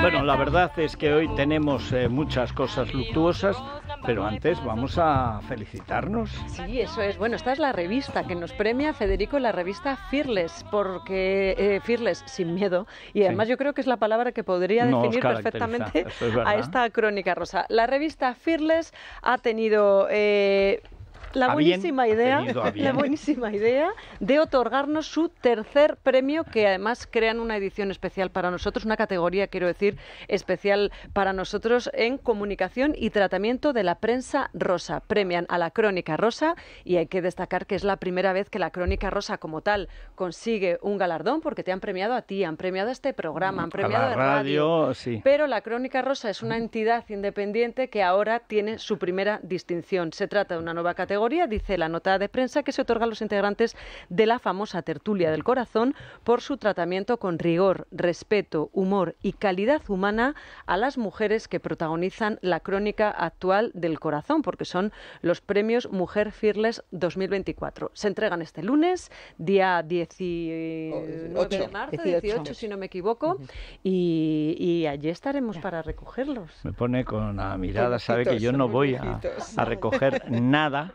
Bueno, la verdad es que hoy tenemos eh, muchas cosas luctuosas, pero antes vamos a felicitarnos. Sí, eso es. Bueno, esta es la revista que nos premia Federico, la revista Fearless, porque eh, Fearless sin miedo. Y además yo creo que es la palabra que podría definir perfectamente a esta crónica rosa. La revista Fearless ha tenido eh, la buenísima idea, la buenísima idea de otorgarnos su tercer premio, que además crean una edición especial para nosotros, una categoría, quiero decir, especial para nosotros en comunicación y tratamiento de la prensa rosa. Premian a la Crónica Rosa y hay que destacar que es la primera vez que la Crónica Rosa como tal consigue un galardón porque te han premiado a ti, han premiado a este programa, han premiado a la radio. Pero la Crónica Rosa es una entidad independiente que ahora tiene su primera distinción. Se trata de una nueva categoría dice la nota de prensa, que se otorga a los integrantes de la famosa tertulia del corazón por su tratamiento con rigor, respeto, humor y calidad humana a las mujeres que protagonizan la crónica actual del corazón, porque son los premios Mujer Fearless 2024. Se entregan este lunes, día 18 de marzo, 18, si no me equivoco, y, allí estaremos para recogerlos. Me pone con la mirada, sabe que yo no voy a recoger nada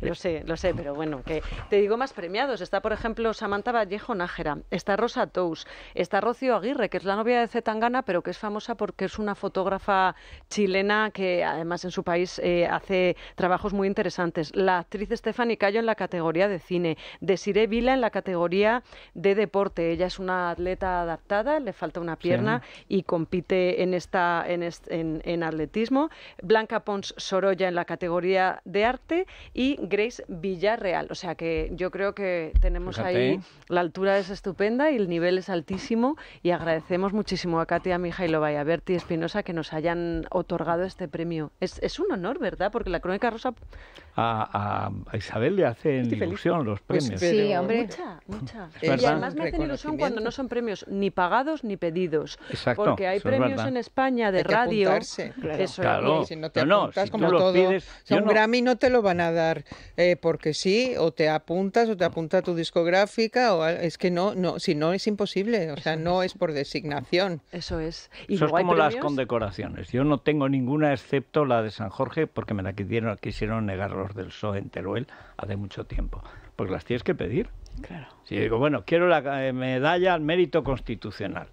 Lo sé, lo sé, pero bueno, que te digo más premiados. Está, por ejemplo, Samantha Vallejo Nájera, está Rosa Tous, está Rocío Aguirre, que es la novia de Zetangana, pero que es famosa porque es una fotógrafa chilena que además en su país eh, hace trabajos muy interesantes. La actriz Stephanie Cayo en la categoría de cine, Desiree Vila en la categoría de deporte. Ella es una atleta adaptada, le falta una pierna y compite en, esta, en, en atletismo. Blanca Pons Sorolla en la categoría de arte y Grace Villarreal. O sea que yo creo que tenemos ahí, la altura es estupenda y el nivel es altísimo y agradecemos muchísimo a Katia Mijailova y a Berti Espinosa que nos hayan otorgado este premio. Es, es un honor, ¿verdad? Porque la Crónica Rosa a, Isabel le hacen ilusión los pues premios. sí, hombre. Y además me hacen ilusión cuando no son premios ni pagados ni pedidos. Exacto. Porque hay premios en España de radio. Claro. Eso Si no te como todo, un Grammy no te lo van a dar eh, porque sí, o te apuntas, o te apunta tu discográfica, o es que no, no, si no es imposible, o sea, no es. por designación. Eso es. ¿Y Eso como las condecoraciones. Yo no tengo ninguna excepto la de San Jorge porque me la quisieron negar del PSOE en Teruel hace mucho tiempo, pues las tienes que pedir. Claro. Si digo, bueno, quiero la eh, medalla al mérito constitucional,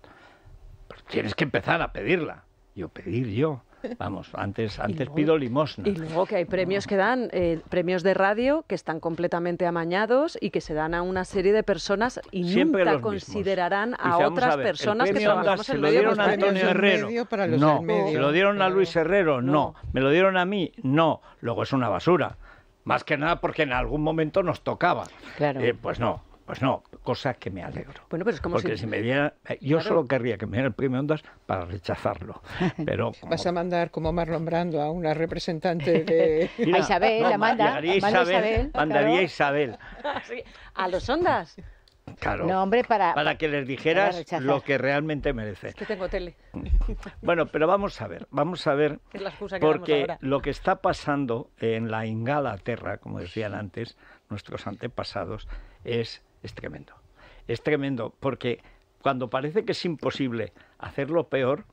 pues tienes que empezar a pedirla. Yo pedir yo. Vamos, antes, antes pido limosna. Y luego que hay premios que dan, eh, premios de radio que están completamente amañados y que se dan a una serie de personas y nunca considerarán a otras personas que trabajamos en medio. lo dieron a Antonio Herrero? No. ¿Se lo dieron a Luis Herrero? no. ¿Me lo dieron a mí? No. Luego es una basura. Más que nada porque en algún momento nos tocaba. Eh, pues no, pues no, cosa que me alegro. Bueno, pero como eh, Yo solo querría que me diera el premio Ondas para rechazarlo. Pero Vas a mandar como Marlon Brando a una representante de. a Isabel, la manda. Mandaría Isabel. A los Ondas. Claro. hombre, para, que les dijeras lo que realmente merece. que tengo tele. Bueno, pero vamos a ver, vamos a ver. porque lo que está pasando en la Inglaterra, como decían antes nuestros antepasados, es, es tremendo. Es tremendo porque cuando parece que es imposible hacerlo peor,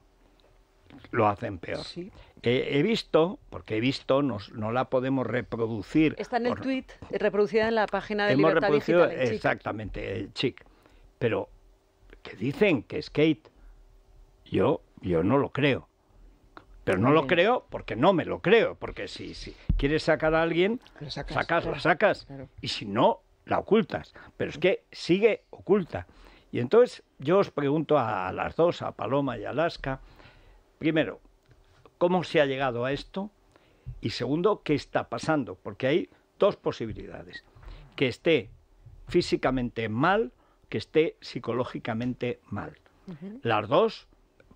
lo hacen peor que he visto, porque he visto, nos, no la podemos reproducir. Está en el tweet, reproducida en la página de Libertad Digital. exactamente, el chic. Pero que dicen que skate, yo, yo no lo creo. Pero no lo creo porque no me lo creo, porque si, si quieres sacar a alguien, sacas, sacas. Y si no, la ocultas. Pero es que sigue oculta. Y entonces yo os pregunto a las dos, a Paloma y a Alaska, primero, cómo se ha llegado a esto y segundo, qué está pasando, porque hay dos posibilidades, que esté físicamente mal, que esté psicológicamente mal. Las dos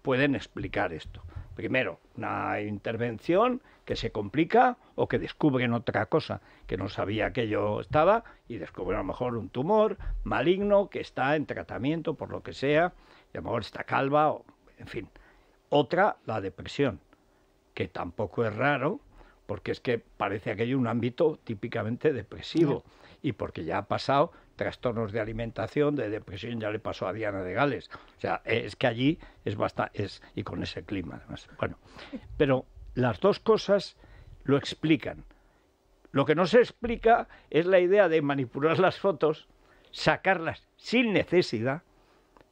pueden explicar esto. Primero, una intervención que se complica o que descubren otra cosa que no sabía que yo estaba y descubren a lo mejor un tumor maligno que está en tratamiento por lo que sea, y a lo mejor está calva, o, en fin. Otra, la depresión que tampoco es raro, porque es que parece aquello un ámbito típicamente depresivo, y porque ya ha pasado trastornos de alimentación, de depresión, ya le pasó a Diana de Gales. O sea, es que allí es basta es, y con ese clima además. Bueno, pero las dos cosas lo explican. Lo que no se explica es la idea de manipular las fotos, sacarlas sin necesidad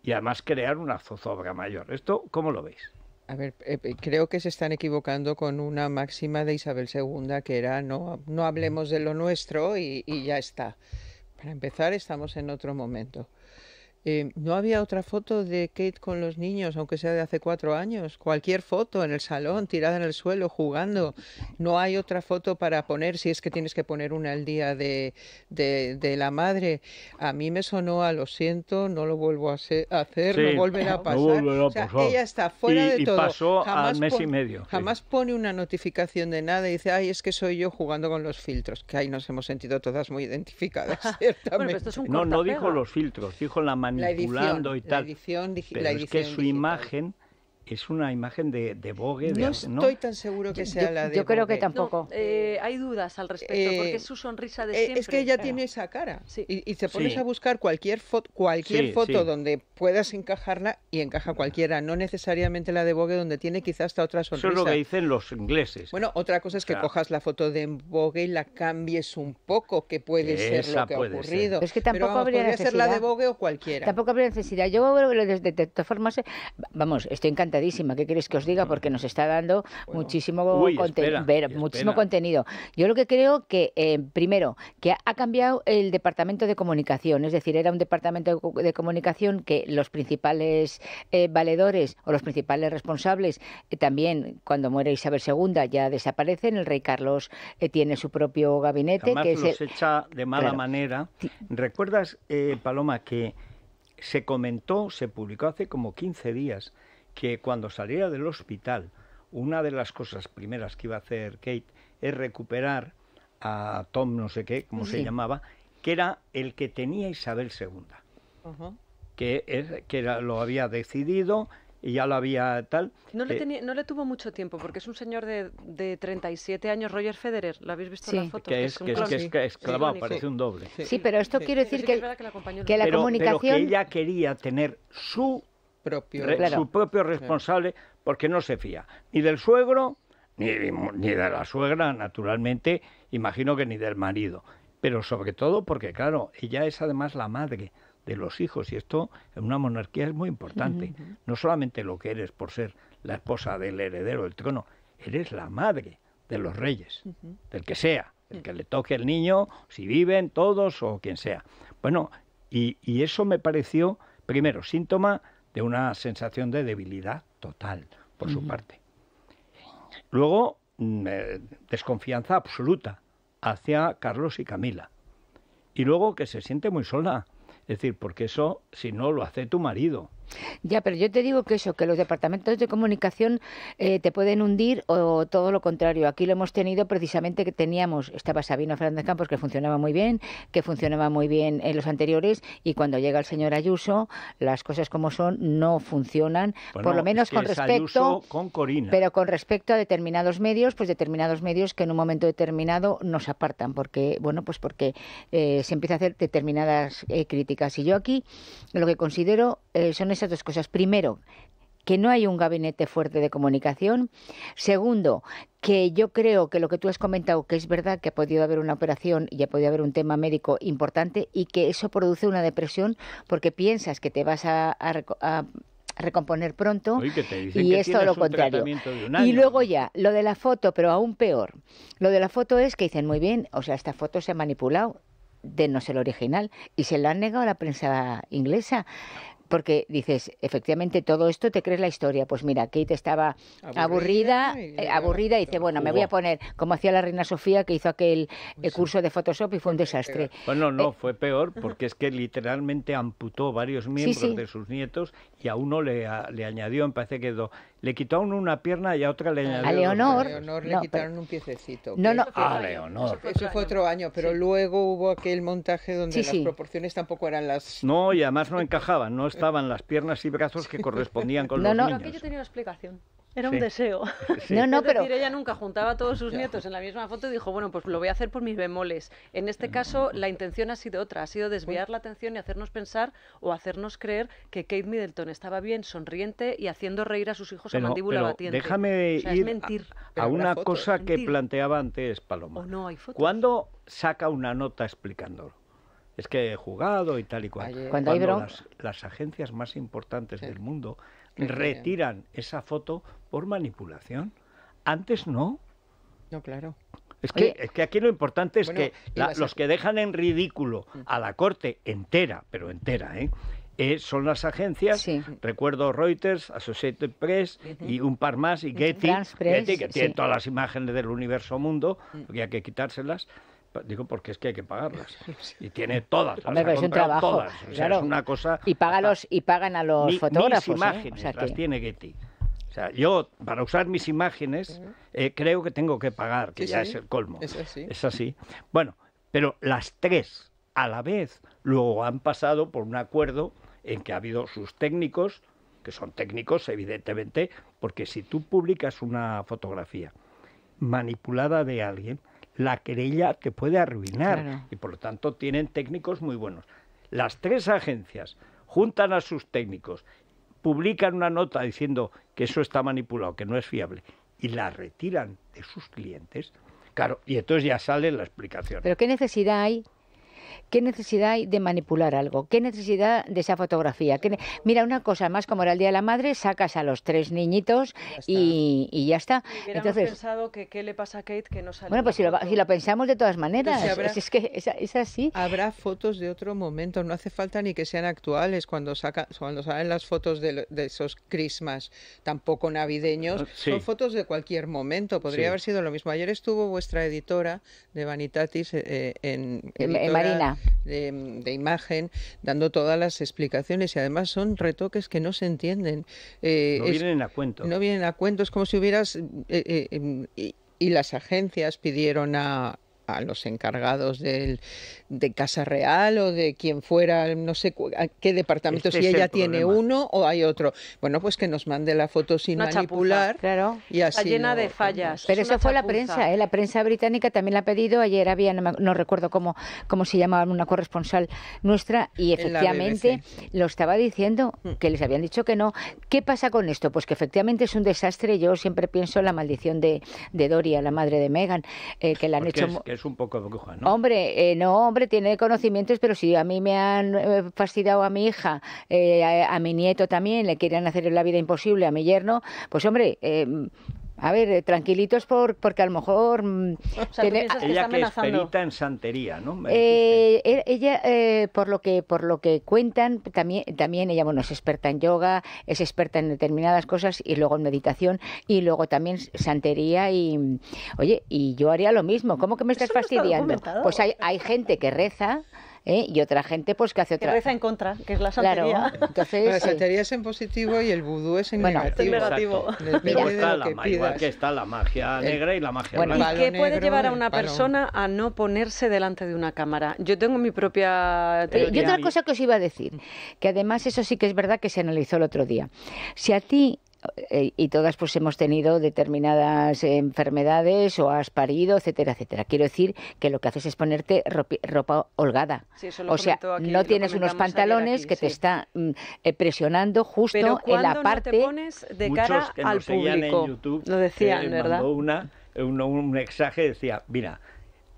y además crear una zozobra mayor. ¿Esto cómo lo veis? A ver, eh, eh, creo que se están equivocando con una máxima de Isabel II que era no, no hablemos de lo nuestro y ya está. Para empezar, estamos en otro momento. Eh, no había otra foto de Kate con los niños, aunque sea de hace cuatro años. Cualquier foto en el salón, tirada en el suelo, jugando. No hay otra foto para poner, si es que tienes que poner una al día de, de, la madre. A mí me sonó a lo siento, no lo vuelvo a, hacer, sí, no volverá a pasar. ella está fuera de y todo. Pasó jamás al mes y medio. Jamás pone una notificación de nada y dice, ay, es que soy yo jugando con los filtros. Que ahí nos hemos sentido todas muy identificadas, ciertamente. no, no dijo los filtros, dijo la madre manipulando y tal. es que su imagen es una imagen de, de Vogue. no estoy tan seguro que sea la de Yo creo que tampoco. Eh, hay dudas al respecto, eh, porque es su sonrisa de siempre. Eh, es que ella ah. tiene esa cara. Y, y, te pones a buscar cualquier, foto cualquier foto donde puedas encajarla y encaja cualquiera, no necesariamente la de Bogue donde tiene quizás hasta otra sonrisa. Eso es lo que dicen los ingleses. Bueno, otra cosa es que cojas la foto de Vogue y la cambies un poco, que puede ser lo que ha ocurrido. Es que tampoco habría podría ser la de Vogue o cualquiera. Tampoco habría necesidad. Yo creo que de todas formas, vamos, estoy encantada ¿qué queréis que os diga? Porque nos está dando muchísimo, muchísimo contenido. Yo lo que creo que, eh, primero, que ha cambiado el departamento de comunicación, es decir, era un departamento de comunicación que los principales eh, valedores o los principales responsables, eh, también cuando muere Isabel II ya desaparecen, el rey Carlos tiene su propio gabinete. que los echa de mala manera. ¿Recuerdas, Paloma, que se comentó, se publicó hace como 15 días, que cuando saliera del hospital, una de las cosas primeras que iba a hacer Kate es recuperar a Tom no sé qué, como se llamaba, que era el que tenía Isabel II, que, que lo había decidido y ya lo había tal. No le, no le tuvo mucho tiempo, porque es un señor de, de 37 años, Roger Federer, ¿lo habéis visto en la foto? Que es, que es, clavado, parece un doble. Sí, pero esto quiere decir que, que, la, comunicación... Pero que ella quería tener su propio, su propio responsable, porque no se fía ni del suegro, ni, ni de la suegra, naturalmente, imagino que ni del marido. Pero sobre todo porque, claro, ella es además la madre de los hijos y esto en una monarquía es muy importante. No solamente lo que eres por ser la esposa del heredero del trono, eres la madre de los reyes, del que sea, el que le toque el niño, si viven todos o quien sea. Bueno, y eso me pareció, primero, síntoma de una sensación de debilidad total por su parte. Luego, mm, eh, desconfianza absoluta hacia Carlos y Camila. Y luego que se siente muy sola. Es decir, porque eso, si no, lo hace tu marido. Ya, pero yo te digo que eso, que los departamentos de comunicación eh, te pueden hundir o todo lo contrario. Aquí lo hemos tenido precisamente que teníamos, estaba Sabino Fernández Campos que funcionaba muy bien, que funcionaba muy bien en los anteriores y cuando llega el señor Ayuso, las cosas como son no funcionan, por lo menos con respecto con Corina. Pero con respecto a determinados medios, pues determinados medios que en un momento determinado nos apartan porque bueno, pues porque eh, se empieza a hacer determinadas eh, críticas. Y yo aquí lo que considero son dos cosas. Primero, que no hay un gabinete fuerte de comunicación. Segundo, que yo creo que lo que tú has comentado, que es verdad que ha podido haber una operación y ha podido haber un tema médico importante y que eso produce una depresión porque piensas que te vas a, recomponer pronto y es todo lo contrario. Y luego ya, lo de la foto, pero aún peor. Lo de la foto es que dicen, muy bien, o sea, esta foto se ha manipulado de no ser original y se la han negado a la prensa inglesa porque dices, efectivamente, todo esto te crees la historia. Pues mira, Kate estaba aburrida, aburrida, eh, y, dice, bueno, me voy a poner, como hacía la reina Sofía, que hizo aquel eh, curso de Photoshop y fue un desastre. Bueno, no, eh, fue peor, porque es que literalmente amputó varios miembros de sus nietos y a uno le, le añadió, me parece que le quitó una pierna y a otra le A Leonor. A Leonor le quitaron un piececito. No, no. A Leonor. Eso fue otro año, pero luego hubo aquel montaje donde las proporciones tampoco eran las. No, y además no encajaban, no estaban las piernas y brazos que correspondían con los no. niños. No, no, aquello tenía una explicación. Era un deseo. No, no, es ella nunca juntaba a todos sus nietos en la misma foto y dijo, bueno, pues lo voy a hacer por mis bemoles. En este mm. caso, la intención ha sido otra, ha sido desviar la atención y hacernos pensar o hacernos creer que Kate Middleton estaba bien, sonriente y haciendo reír a sus hijos a mandíbula pero Déjame ir mentir. a, una cosa que planteaba antes Paloma. ¿Cuándo saca una nota explicándolo? Es que he jugado y tal y cual. Cuando, las, agencias más importantes del mundo retiran esa foto por manipulación. Antes no. No, claro. Es que, es que, aquí lo importante es que los que dejan en ridículo mm. a la corte entera, pero entera, ¿eh? eh son las agencias, recuerdo Reuters, Associated Press y un par más, y Getty, Getty que tiene todas las imágenes del universo mundo, mm. habría que quitárselas. Digo, porque es que hay que pagarlas. Y tiene todas. Hombre, un trabajo. Todas. es una cosa. Y, págalos, y pagan a los fotógrafos. ¿eh? imágenes las tiene Getty. O sea, yo para usar mis imágenes eh, creo que tengo que pagar, que ya es el colmo. Es así. Es así. Bueno, pero las tres a la vez luego han pasado por un acuerdo en que ha habido sus técnicos, que son técnicos evidentemente, porque si tú publicas una fotografía manipulada de alguien, la querella te puede arruinar y por lo tanto tienen técnicos muy buenos. Las tres agencias juntan a sus técnicos publican una nota diciendo que eso está manipulado, que no es fiable, y la retiran de sus clientes, claro, y entonces ya sale la explicación. Pero ¿qué necesidad hay ¿Qué necesidad hay de manipular algo? ¿Qué necesidad de esa fotografía? Mira, una cosa más, como era el Día de la Madre, sacas a los tres niñitos y, ya está. Si pensado que qué le pasa a Kate que no sale. Bueno, pues si lo, pensamos de todas maneras, es que es, así. Habrá fotos de otro momento, no hace falta ni que sean actuales cuando, saca, cuando salen las fotos de, esos crismas tampoco navideños, ah, son fotos de cualquier momento, podría haber sido lo mismo. Ayer estuvo vuestra editora de Vanitatis eh, en, en de, imagen, dando todas las explicaciones y además son retoques que no se entienden. Eh, no vienen a cuento. No vienen a cuento, es como si hubieras... Eh, eh, em, y las agencias pidieron a, a los encargados del, de Casa Real o de quien fuera, no sé qué departamento, este si ella tiene uno o hay otro. Bueno, pues que nos mande la foto sin manipular. claro. Y así Está llena de fallas. Pero eso fue la prensa, ¿eh? la prensa británica también la ha pedido. Ayer había, no, recuerdo cómo, cómo se llamaba una corresponsal nuestra, y efectivamente lo estaba diciendo, mm. que les habían dicho que no. ¿Qué pasa con esto? Pues que efectivamente es un desastre. Yo siempre pienso en la maldición de, de Doria, la madre de Megan, eh, que la han hecho un poco Hombre, eh, no, hombre, tiene conocimientos, pero si a mí me han eh, fastidiado a mi hija, eh, a, mi nieto también, le quieren hacer la vida imposible a mi yerno, pues hombre, a ver, eh, tranquilitos porque a lo mejor... Mm, ella que es perita en santería, ¿no? Eh, eh, ella, por, lo que, por lo que cuentan, también, también ella, bueno, es experta en yoga, es experta en determinadas cosas y luego en meditación y luego también santería y... Oye, y yo haría lo mismo. ¿Cómo que me estás fastidiando? Pues hay, hay gente que reza... ¿eh? y otra gente pues que hace otra... Que en contra, que es la santería. la santería es en positivo y el vudú es en negativo. igual que está la magia negra y la magia blanca. ¿Y qué puede llevar a una persona a no ponerse delante de una cámara? Yo tengo mi propia teoría. Eh, y otra cosa que os iba a decir, que además eso sí que es verdad que se analizó el otro día. Si a ti eh, y todas pues hemos tenido determinadas enfermedades o has parido, etcétera, etcétera. Quiero decir que lo que haces es ponerte ropa, holgada. o sea, no tienes unos pantalones que te está mm, eh, presionando justo en la parte no de cara al público. YouTube, lo decían, ¿verdad? Mandó eh, un, un exaje decía, mira,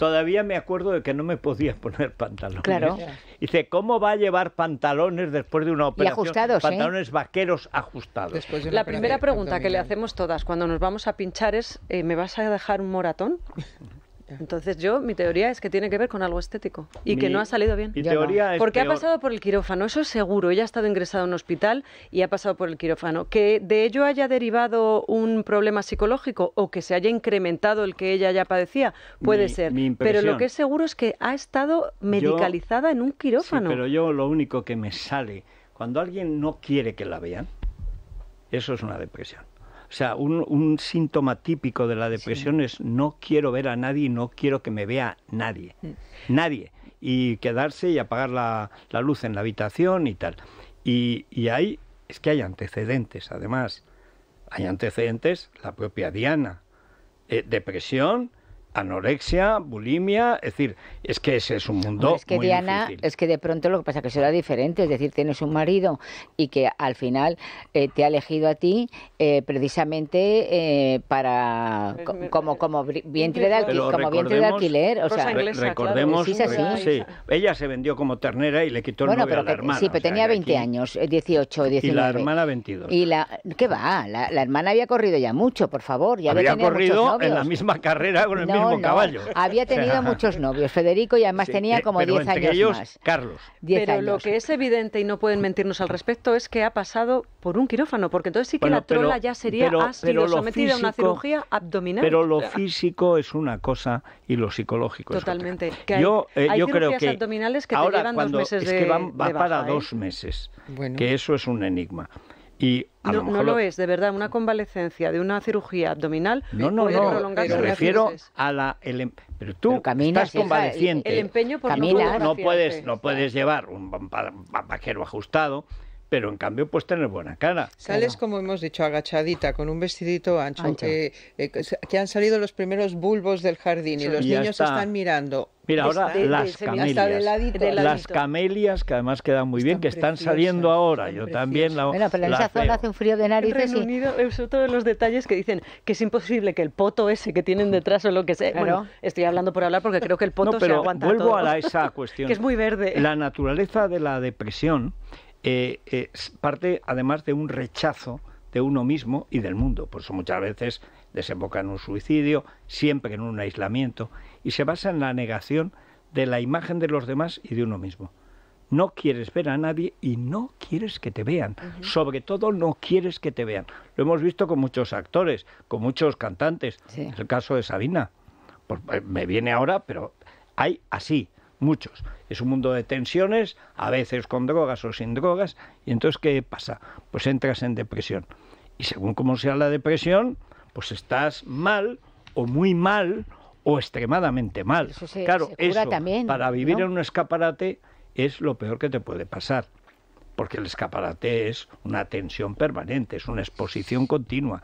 Todavía me acuerdo de que no me podía poner pantalones. Claro. Dice, ¿cómo va a llevar pantalones después de una operación? ¿eh? pantalones vaqueros ajustados. la primera pregunta que le hacemos todas cuando nos vamos a pinchar es, eh, ¿me vas a dejar un moratón? Entonces yo, mi teoría es que tiene que ver con algo estético y que no ha salido bien. Porque ha pasado por el quirófano, eso es seguro. Ella ha estado ingresada en un hospital y ha pasado por el quirófano. Que de ello haya derivado un problema psicológico o que se haya incrementado el que ella ya padecía, puede ser. pero lo que es seguro es que ha estado medicalizada en un quirófano. pero yo lo único que me sale, cuando alguien no quiere que la vean, eso es una depresión. O sea, un, síntoma típico de la depresión es no quiero ver a nadie no quiero que me vea nadie. Mm. Nadie. Y quedarse y apagar la, luz en la habitación y tal. Y, y hay, es que hay antecedentes, además. Hay antecedentes, la propia Diana. Eh, depresión, anorexia, bulimia, es decir, es que ese es un mundo es que muy Diana, difícil. es que de pronto lo que pasa es que será diferente, es decir, tienes un marido y que al final eh, te ha elegido a ti eh, precisamente eh, para como como vientre de, de alquiler, o sea, recordemos, sí, ella se vendió como ternera y le quitó el a la hermana, sí, pero tenía 20 años, 18, 19. Y la hermana 22. Y la qué va, la, hermana había corrido ya mucho, por favor, ya había, corrido en la misma carrera con el mismo había tenido muchos novios, Federico, y además tenía como 10 años ellos, más. Carlos. pero lo que es evidente y no pueden mentirnos al respecto es que ha pasado por un quirófano, porque entonces sí que la trola ya sería ha sido sometida a una cirugía abdominal. Pero lo físico es una cosa y lo psicológico Totalmente. es otra. Totalmente. yo, eh, yo creo que abdominales que ahora te llevan dos meses es que va para ¿eh? dos meses, que eso es un enigma no, lo, es, de verdad, una convalecencia de una cirugía abdominal. No, no, no. Me refiero a la. El, em, pero tú caminas, estás convaleciente. El, empeño por caminas, no, puedes, no puedes llevar un vaquero ajustado pero en cambio pues tener buena cara. Sales, como hemos dicho, agachadita, con un vestidito ancho, eh, que han salido los primeros bulbos del jardín y los niños están mirando. Mira, ahora las camelias. las camelias, que además quedan muy bien, que están saliendo ahora. Yo también la. Bueno, pero en esa zona hace un frío de narices. y... todos los detalles que dicen que es imposible que el poto ese que tienen detrás o lo que sea. Bueno, estoy hablando por hablar porque creo que el poto se aguanta. Vuelvo a esa cuestión. que es muy verde. La naturaleza de la depresión eh, es parte además de un rechazo de uno mismo y del mundo. Por eso muchas veces desemboca en un suicidio, siempre en un aislamiento, y se basa en la negación de la imagen de los demás y de uno mismo. No quieres ver a nadie y no quieres que te vean. Sobre todo no quieres que te vean. Lo hemos visto con muchos actores, con muchos cantantes. en el caso de Sabina. Eh, me viene ahora, pero hay así, muchos es un mundo de tensiones, a veces con drogas o sin drogas, y entonces ¿qué pasa? Pues entras en depresión. Y según cómo sea la depresión, pues estás mal o muy mal o extremadamente mal. claro, para vivir en un escaparate es lo peor que te puede pasar, porque el escaparate es una tensión permanente, es una exposición continua.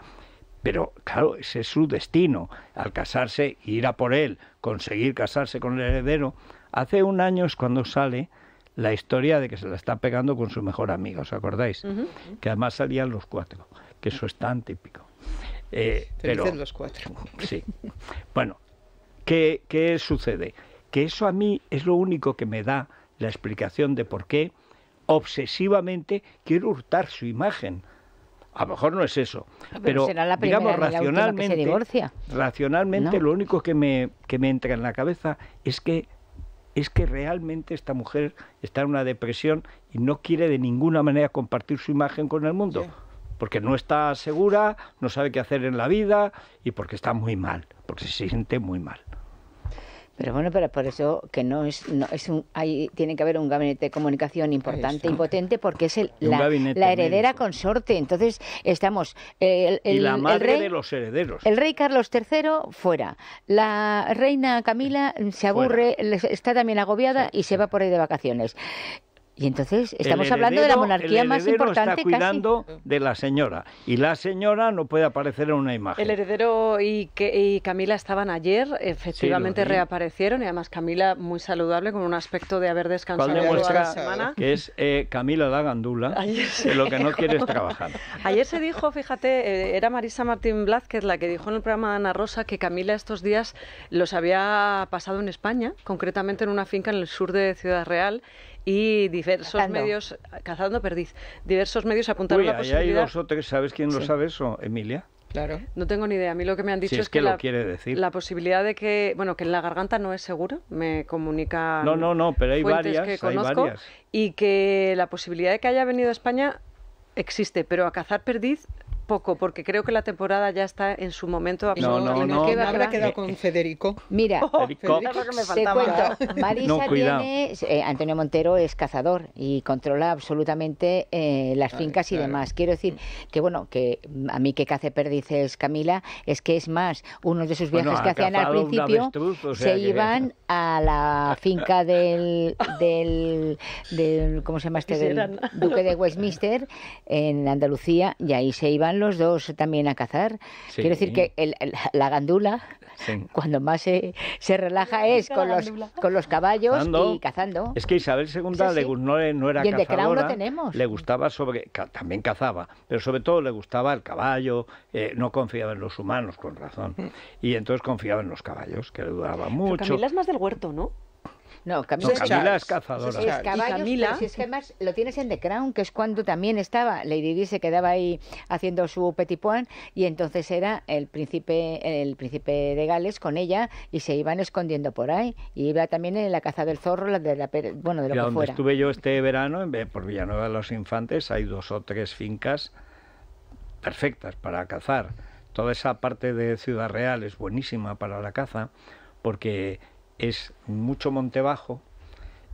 Pero claro, ese es su destino, al casarse, ir a por él, conseguir casarse con el heredero, Hace un año es cuando sale la historia de que se la está pegando con su mejor amiga, ¿os acordáis? Que además salían los cuatro, que eso es tan típico. Eh, pero, los cuatro. Sí. Bueno, ¿qué, sucede? Que eso a mí es lo único que me da la explicación de por qué obsesivamente quiero hurtar su imagen. A lo mejor no es eso, ah, pero, será la digamos racionalmente, que racionalmente lo único que me, que me entra en la cabeza es que es que realmente esta mujer está en una depresión y no quiere de ninguna manera compartir su imagen con el mundo, porque no está segura, no sabe qué hacer en la vida y porque está muy mal, porque se siente muy mal. Pero bueno, pero por eso que no es, no es un, hay, tiene que haber un gabinete de comunicación importante y potente porque es el, la, heredera consorte. Entonces estamos el, el y la madre de los herederos. El rey Carlos III fuera, la reina Camila se aburre, está también agobiada y se va por ahí de vacaciones. Y entonces estamos hablando de la monarquía más importante. Está cuidando de la señora y la señora no puede aparecer en una imagen. El heredero y, Camila estaban ayer, efectivamente reaparecieron y además Camila muy saludable con un aspecto de haber descansado toda la semana. Que es eh, Camila la gandula, lo que no quiere es trabajar. Ayer se dijo, fíjate, eh, era Marisa Martín Blázquez la que dijo en el programa de Ana Rosa que Camila estos días los había pasado en España, concretamente en una finca en el sur de Ciudad Real y diversos medios, cazando perdiz, diversos medios apuntaron Uy, la posibilidad. Hay dos o tres, ¿sabes quién lo sabe eso? Emilia. Claro. No tengo ni idea. A mí lo que me han dicho es, es, que, lo la, quiere decir. la posibilidad de que, bueno, que en la garganta no es seguro, me comunica No, no, no, pero hay varias, que conozco, hay varias. Y que la posibilidad de que haya venido a España existe, pero a cazar perdiz poco, porque creo que la temporada ya está en su momento No, no, no. quedado con eh, Federico? Mira, Federico. Marisa Antonio Montero es cazador y controla absolutamente eh, las fincas y demás. Quiero decir que, bueno, que a mí que cace perdices Camila, es que es más, uno de sus viajes que hacían al principio se iban a la finca del, del, del ¿cómo se llama este? Del Duque de Westminster en Andalucía y ahí se iban los dos también a cazar. Quiero decir que el, la gandula, cuando más se, se relaja es con los, con los caballos y cazando. Es que Isabel II no, era cazadora. tenemos. Le gustaba sobre... También cazaba, pero sobre todo le gustaba el caballo, eh, no confiaba en los humanos, con razón. Mm. Y entonces confiaba en los caballos, que le duraba mucho. Camila más del huerto, ¿no? No, Camila, es, cazadora. si es que más lo tienes en The Crown, que es cuando también estaba Lady Di se quedaba ahí haciendo su petit point y entonces era el príncipe el príncipe de Gales con ella y se iban escondiendo por ahí y iba también en la caza del zorro, la de la bueno, de lo donde estuve yo este verano por Villanueva de los Infantes, hay dos o tres fincas perfectas para cazar. Toda esa parte de Ciudad Real es buenísima para la caza porque es mucho monte bajo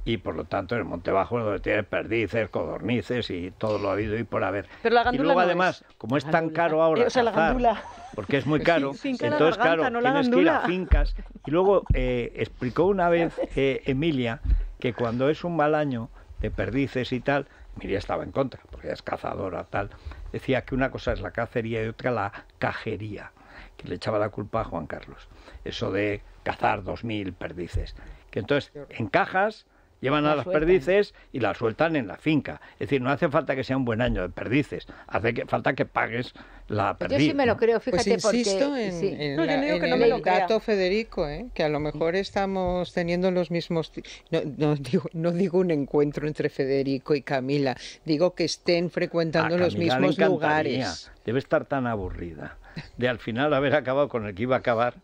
y por lo tanto en el monte bajo es donde tiene perdices, codornices y todo lo ha habido y por haber. Pero la y luego además, como es tan caro ahora, eh, o cazar, porque es muy caro, entonces claro, no tienes que ir a fincas. Y luego eh, explicó una vez eh, Emilia que cuando es un mal año de perdices y tal, Emilia estaba en contra, porque ella es cazadora, tal, decía que una cosa es la cacería y otra la cajería que le echaba la culpa a Juan Carlos. Eso de cazar dos mil perdices. Que entonces en cajas llevan a las perdices y las sueltan en la finca. Es decir, no hace falta que sea un buen año de perdices, hace falta que pagues la perdiz. Pues yo sí me lo creo, pues fíjate pues insisto En, no, me dato Federico, ¿eh? que a lo mejor estamos teniendo los mismos... No, digo, un encuentro entre Federico y Camila, digo que estén frecuentando los mismos lugares. Debe estar tan aburrida de al final haber acabado con el que iba a acabar,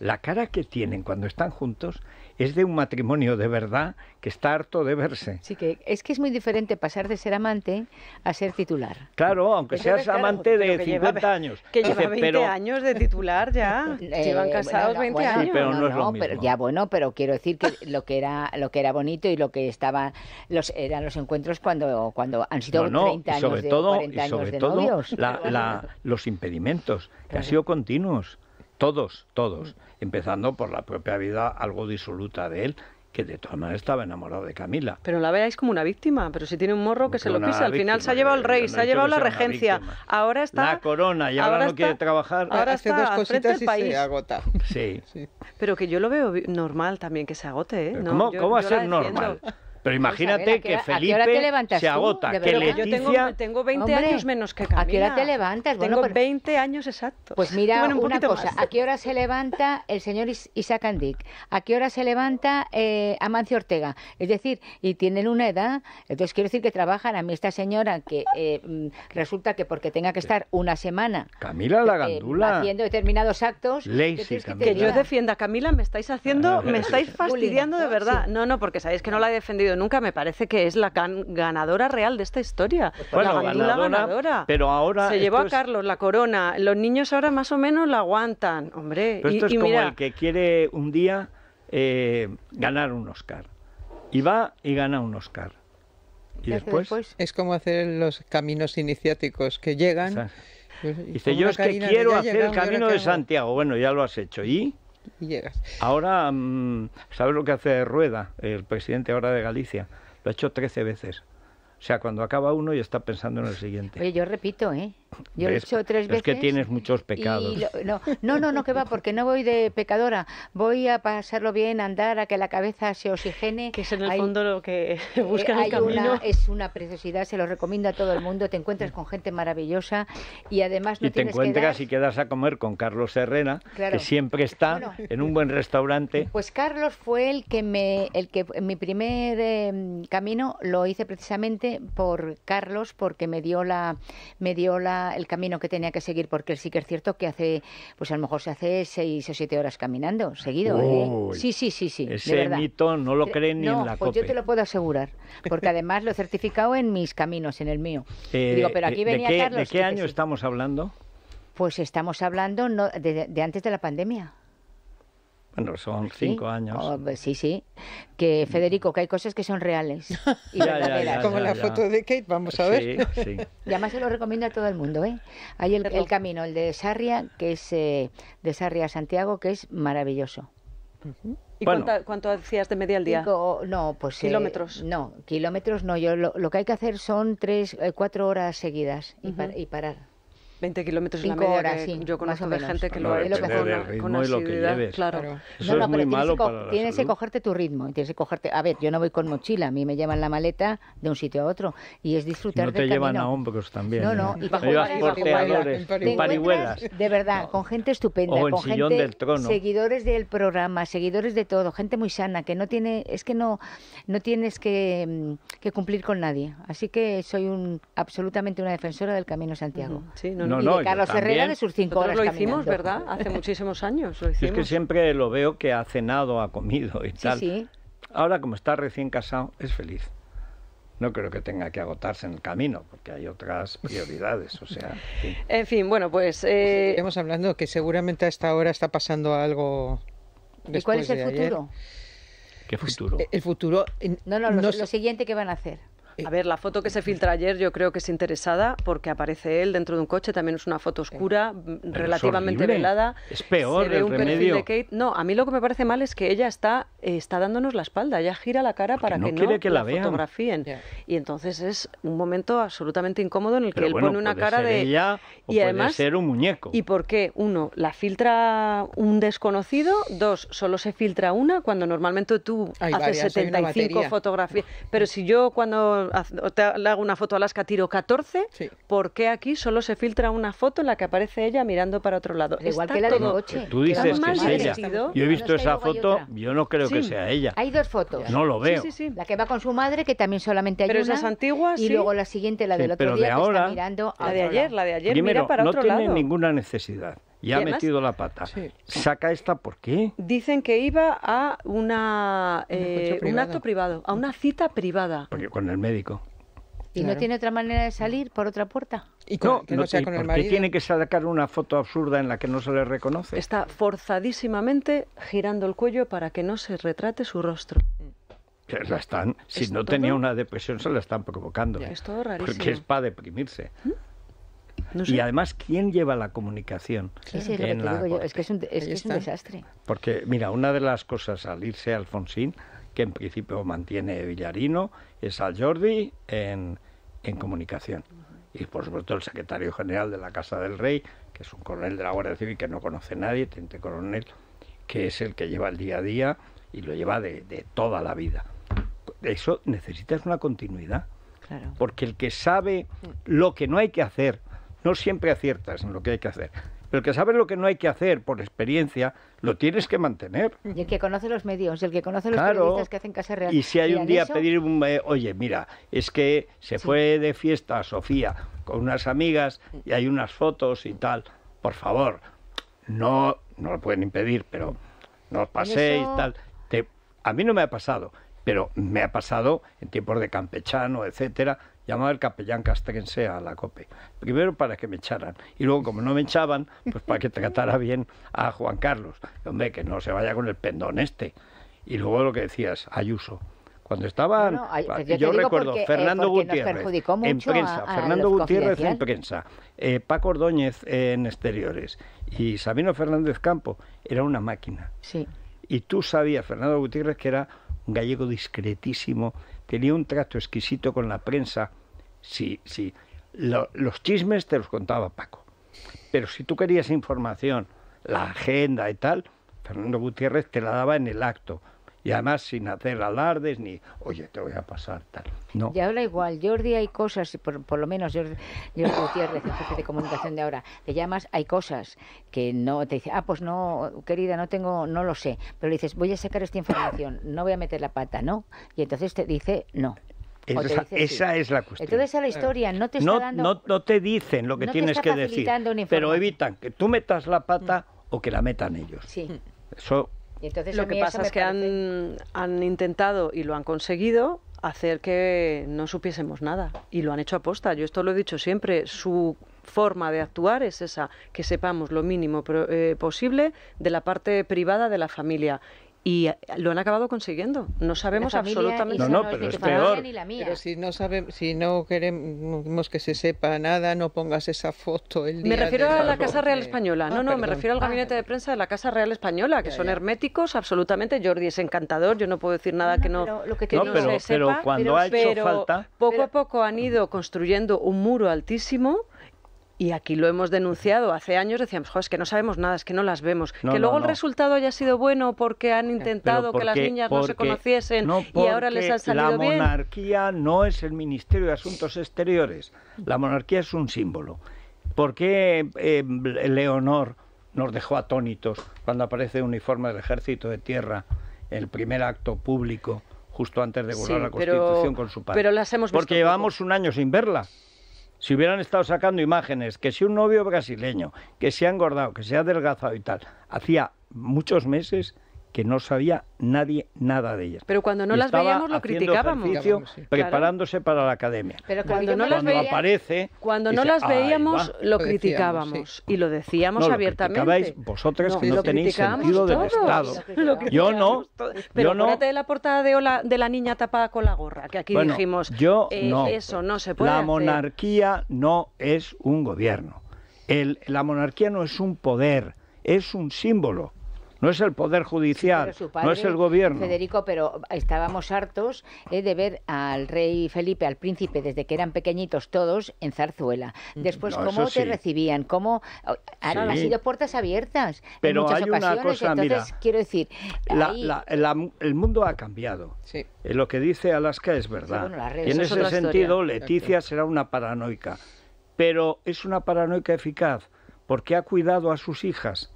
la cara que tienen cuando están juntos es de un matrimonio de verdad que está harto de verse. Sí, que es que es muy diferente pasar de ser amante a ser titular. Claro, aunque seas amante de 50 años. Que lleva 20 años de titular ya. Llevan eh, casados 20 años. Sí, pero no, es lo mismo. ya bueno, pero quiero decir que lo que era lo que era bonito y lo que estaban los eran los encuentros cuando cuando han sido no, 30 años de, todo, 40 años y sobre todo los impedimentos que han sido continuos. Todos, todos. Empezando por la propia vida algo disoluta de él, que de todas maneras estaba enamorado de Camila. Pero la veáis como una víctima, pero si tiene un morro que se lo pisa, al final se ha llevado el eh, rey, se ha llevado la regencia, ahora está... La corona, y ahora, no quiere trabajar. Ahora hace dos cositas país. se agota. Sí. Pero que yo lo veo normal también que se agote, ¿eh? ¿Cómo, va a ser normal? Pero imagínate que Felipe se agota, que Yo tengo, tengo 20 años menos que Camila. ¿A qué hora te levantas? tengo 20 años exactos. Pues mira, una cosa, ¿a qué hora se levanta el señor Isaac Andic? ¿A qué hora se levanta eh, Amancio Ortega? Es decir, y tienen una edad, entonces quiero decir que trabajan a mí esta señora que eh, mm, resulta que porque tenga que estar una semana... Camila Lagandula eh, haciendo determinados actos... que, yo defienda a Camila me estáis haciendo, me estáis fastidiando de verdad. No, no, porque sabéis que no la he defendido nunca, me parece que es la ganadora real de esta historia. Pues la ganadora, Pero ahora. Se llevó a Carlos la corona. Los niños ahora más o menos la aguantan. Hombre, esto es como el que quiere un día eh, ganar un Oscar. Y va y gana un Oscar. ¿Y después? Es como hacer los caminos iniciáticos que llegan. Pues, dice, yo es que quiero hacer el camino de Santiago. Bueno, ya lo has hecho. ¿Y? llegas. Ahora, mm, ¿sabes lo que hace Rueda, el presidente ahora de Galicia? Lo ha hecho 13 veces. O sea, cuando acaba uno y está pensando en el siguiente. Oye, yo repito, ¿eh? Yo he hecho tres veces. Es que tienes muchos pecados. no, no, no, que va, porque no voy de pecadora. Voy a pasarlo bien, andar, a que la cabeza se oxigene. Que es en el fondo lo que eh, busca el camino. Una, es una preciosidad, se lo recomiendo a todo el mundo. Te encuentras con gente maravillosa y además no y te encuentras y quedas a comer con Carlos Herrera, que siempre está en un buen restaurante. Pues Carlos fue el que me, el que en mi primer eh, camino lo hice precisamente por Carlos, porque me dio la, me dio la el camino que tenía que seguir, porque sí que es cierto que hace, pues a lo mejor se hace seis o siete horas caminando seguido. ¿eh? Sí, sí, sí, sí. Ese mito no lo creen ni en la pues yo te lo puedo asegurar, porque además lo he certificado en mis caminos, en el mío. Eh, pero eh, aquí venía ¿De qué, Carlos, ¿de qué año estamos hablando? Pues estamos hablando de antes de la pandemia son cinco años. Oh, sí, sí. Que Federico, que hay cosas que son reales Como la foto de Kate, vamos a ver. Y además se lo recomiendo a todo el mundo. ¿eh? Hay el, camino, el de Sarria, que es eh, de Sarria a Santiago, que es maravilloso. ¿Y cuánto hacías de media al día? no, pues... Eh, ¿Kilómetros? no, kilómetros no. Yo, lo, que hay que hacer son tres, eh, cuatro horas seguidas y parar. 20 kilómetros en la media yo conozco de gente que lo ha hecho con, con Lo que lleves. Claro. no, no, es muy malo tienes, para la tienes que cogerte tu ritmo. Tienes que cogerte... A ver, yo no voy con mochila. A mí me llevan la maleta de un sitio a otro. Y es disfrutar no del camino. No te llevan a hombros también. No, no. ¿eh? Y para jugar porteadores, parihuelas. De verdad, con gente estupenda. O el con sillón gente, del trono. Seguidores del programa, seguidores de todo. Gente muy sana que no tiene... Es que no, no tienes que, mm, que cumplir con nadie. Así que soy un absolutamente una defensora del Camino Santiago. Sí, no, no, y de Carlos Herrera de sus cinco horas lo hicimos, ¿verdad? Hace muchísimos años Es que siempre lo veo que ha cenado, ha comido y tal. Ahora, como está recién casado, es feliz no creo que tenga que agotarse en el camino, porque hay otras prioridades. O sea, en fin, bueno, pues. pues eh... Estamos hablando que seguramente a esta hora está pasando algo. ¿Y cuál es el futuro? ¿Qué pues futuro? el futuro. No, no, no, lo siguiente que van a hacer. Eh, a ver, la foto que se filtra ayer yo creo que es interesada porque aparece él dentro de un coche, también es una foto eh, oscura, mm, relativamente velada. Es peor un remedio. No, a mí lo que me parece mal es que ella está, eh, está dándonos la espalda, ella gira la cara para que no la, fotografíen. Y entonces es un momento absolutamente incómodo en el que él pone una cara de... Ella, o y además, ser un muñeco. ¿Y por qué? Uno, la filtra un desconocido. Dos, solo se filtra una cuando normalmente tú haces 75 fotografías. Pero si yo cuando le hago una foto a Alaska, tiro 14, porque aquí solo se filtra una foto en la que aparece ella mirando para otro lado? Igual que la de coche. Tú dices que es ella. Yo he visto esa foto, yo no creo que sea ella. Hay dos fotos. No lo veo. la que va con su madre, que también solamente hay pero una. Pero esas antiguas, Y luego la siguiente, la del otro día, de que La de ayer, la de ayer, mira para otro lado. no tiene ninguna necesidad y, ha metido la pata. Saca esta, ¿por qué? Dicen que iba a una, un eh, acto privado, a una cita privada. Porque con el médico. ¿Y no tiene otra manera de salir por otra puerta? Y no, que no, sea con el marido. tiene que sacar una foto absurda en la que no se le reconoce? Está forzadísimamente girando el cuello para que no se retrate su rostro. están, si no tenía una depresión, se la están provocando. Ya. Es todo rarísimo. Porque es para deprimirse. ¿Mm? Y además, ¿quién lleva la comunicación? es que Es un, desastre. Porque, mira, una de las cosas al irse Alfonsín, que en principio mantiene Villarino, es al Jordi en, en comunicación. Y por supuesto el secretario general de la Casa del Rey, que es un coronel de la Guardia Civil que no conoce nadie, teniente coronel, que es el que lleva el día a día y lo lleva de, de toda la vida. Eso necesitas una continuidad. Porque el que sabe lo que no hay que hacer no siempre aciertas en lo que hay que hacer. Pero el que sabes lo que no hay que hacer por experiencia, lo tienes que mantener. Y el que conoce los medios, y el que conoce los periodistas que hacen casa real. Y si hay un día pedir un... Eh, oye, mira, es que se fue de fiesta a Sofía con unas amigas y hay unas fotos y tal. Por favor, no, no lo pueden impedir, pero no os paséis, tal. a mí no me ha pasado, pero me ha pasado en tiempos de campechano, etcétera, llamaba el capellán castrense a la COPE. Primero para que me echaran y luego, como no me echaban, pues para que tratara bien a Juan Carlos. Hombre, que no se vaya con el pendón este. Y luego lo que decías, Ayuso cuando estaban yo, recuerdo eh, Fernando Gutiérrez en prensa Fernando eh, Gutiérrez en prensa Paco Ordóñez en exteriores y Sabino Fernández Campo era una máquina sí. y tú sabías Fernando Gutiérrez que era un gallego discretísimo tenía un trato exquisito con la prensa. Sí, sí. los chismes te los contaba Paco. Pero si tú querías información, la agenda y tal, Fernando Gutiérrez te la daba en el acto. Y además sin hacer alardes ni, oye, te voy a pasar tal. No. Y ahora igual, Jordi, hay cosas, por, por lo menos yo Gutiérrez, el jefe de comunicación de ahora, te llamas, hay cosas que no, te dice, ah, pues no, querida, no tengo, no lo sé. Pero le dices, voy a sacar esta información, no voy a meter la pata, ¿no? Y entonces te dice, no. Esa, es la cuestión. Entonces a la historia no te está dando... te dicen lo que tienes que decir, pero evitan que tú metas la pata mm. o que la metan ellos. Sí. Eso y entonces lo que pasa es que han, intentado y lo han conseguido hacer que no supiésemos nada. Y lo han hecho aposta. Yo esto lo he dicho siempre. Su forma de actuar es esa, que sepamos lo mínimo eh, posible de la parte privada de la familia y lo han acabado consiguiendo. No sabemos absolutamente nada. No, no, pero Pero si no, si no queremos que se sepa nada, no pongas esa foto el día Me refiero a la Casa Real Española. Ah, no, no, me refiero al ah, gabinete de prensa de la Casa Real Española, que son herméticos absolutamente. Jordi es encantador, yo no puedo decir nada que no, lo que, no, pero, se cuando pero, Poco a poco han ido construyendo un muro altísimo y aquí lo hemos denunciado. Hace años decíamos, jo, es que no sabemos nada, es que no las vemos. que luego el resultado haya sido bueno porque han intentado que las niñas no se conociesen y ahora les han salido bien. La monarquía no es el Ministerio de Asuntos Exteriores. La monarquía es un símbolo. ¿Por qué eh, Leonor nos dejó atónitos cuando aparece el uniforme del Ejército de Tierra, el primer acto público, justo antes de volar la Constitución con su padre? Pero las hemos Porque llevamos un año sin verla si hubieran estado sacando imágenes, que si un novio brasileño, que se ha engordado, que se ha adelgazado y tal, hacía muchos meses que no sabía nadie nada de ellas. Pero cuando no las veíamos lo criticábamos. preparándose para la academia. Pero cuando, no las veíamos, aparece, cuando no las ah, veíamos lo, criticábamos y lo decíamos abiertamente. vosotras que no tenéis sentido del Estado. Yo no. Pero no. de la portada de la, de la niña tapada con la gorra, que aquí dijimos, yo eh, eso no se puede La monarquía no es un gobierno. la monarquía no es un poder, es un símbolo no es el Poder Judicial, no es el Gobierno. Federico, pero estábamos hartos eh, de ver al rey Felipe, al príncipe, desde que eran pequeñitos todos, en Zarzuela. Mm, Después, ¿cómo te recibían? ¿Cómo? Ah, han sido puertas abiertas pero en muchas hay ocasiones. Una cosa, entonces, quiero decir... el mundo ha cambiado. Eh, lo que dice Alaska es verdad. en ese sentido, Leticia será una paranoica. Pero es una paranoica eficaz porque ha cuidado a sus hijas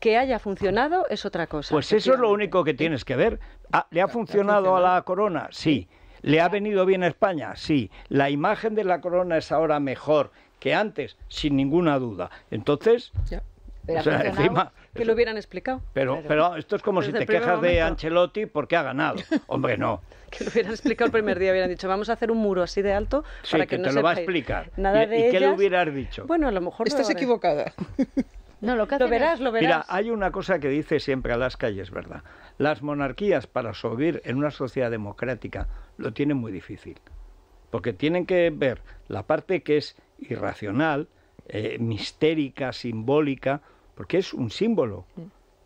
que haya funcionado es otra cosa. Pues eso es lo único que tienes que ver. Ah, ¿Le ha funcionado a la corona? Sí. ¿Le ha venido bien a España? Sí. La imagen de la corona es ahora mejor que antes, sin ninguna duda. Entonces, ya. encima, que lo hubieran explicado. Pero, pero esto es como si te quejas de Ancelotti porque ha ganado. Hombre, no. que lo hubieran explicado el primer día, hubieran dicho, vamos a hacer un muro así de alto para que, no te lo va a explicar. Nada ¿Y, de ¿y hubieras dicho? Bueno, a lo mejor... Estás equivocada. No, lo, verás, lo verás. Mira, hay una cosa que dice siempre a las es verdad. Las monarquías para sobrevivir en una sociedad democrática lo tienen muy difícil, porque tienen que ver la parte que es irracional, eh, mistérica, simbólica, porque es un símbolo,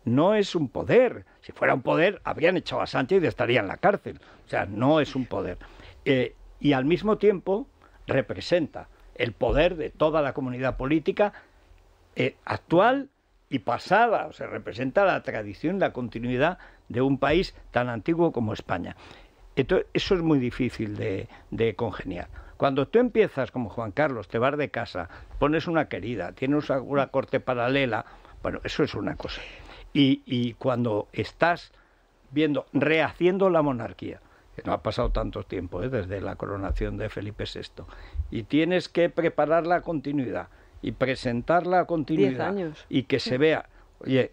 no es un poder. Si fuera un poder, habrían echado a Sánchez y estaría en la cárcel. O sea, no es un poder. Eh, y al mismo tiempo representa el poder de toda la comunidad política eh, actual y pasada, o sea, representa la tradición, la continuidad de un país tan antiguo como España. eso es muy difícil de, congeniar. Cuando tú empiezas como Juan Carlos, te vas de casa, pones una querida, tienes una corte paralela, bueno, eso es una cosa. Y, cuando estás viendo, rehaciendo la monarquía, que no ha pasado tanto tiempo ¿eh? desde la coronación de Felipe VI, y tienes que preparar la continuidad, y presentarla a continuidad y que se vea, oye,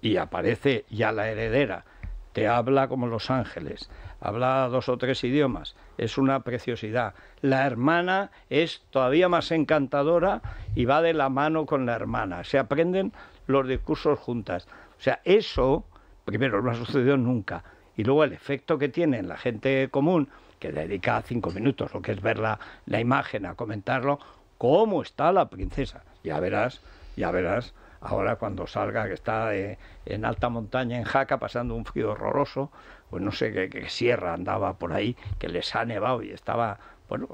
y aparece ya la heredera, te habla como los ángeles, habla dos o tres idiomas, es una preciosidad. La hermana es todavía más encantadora y va de la mano con la hermana, se aprenden los discursos juntas. O sea, eso, primero, no ha sucedido nunca. Y luego el efecto que tiene en la gente común, que dedica cinco minutos, lo que es ver la imagen, a comentarlo, cómo está la princesa. Ya verás, ya verás, ahora cuando salga que está eh, en alta montaña, en Jaca, pasando un frío horroroso, pues no sé qué, sierra andaba por ahí, que les ha nevado y estaba, bueno,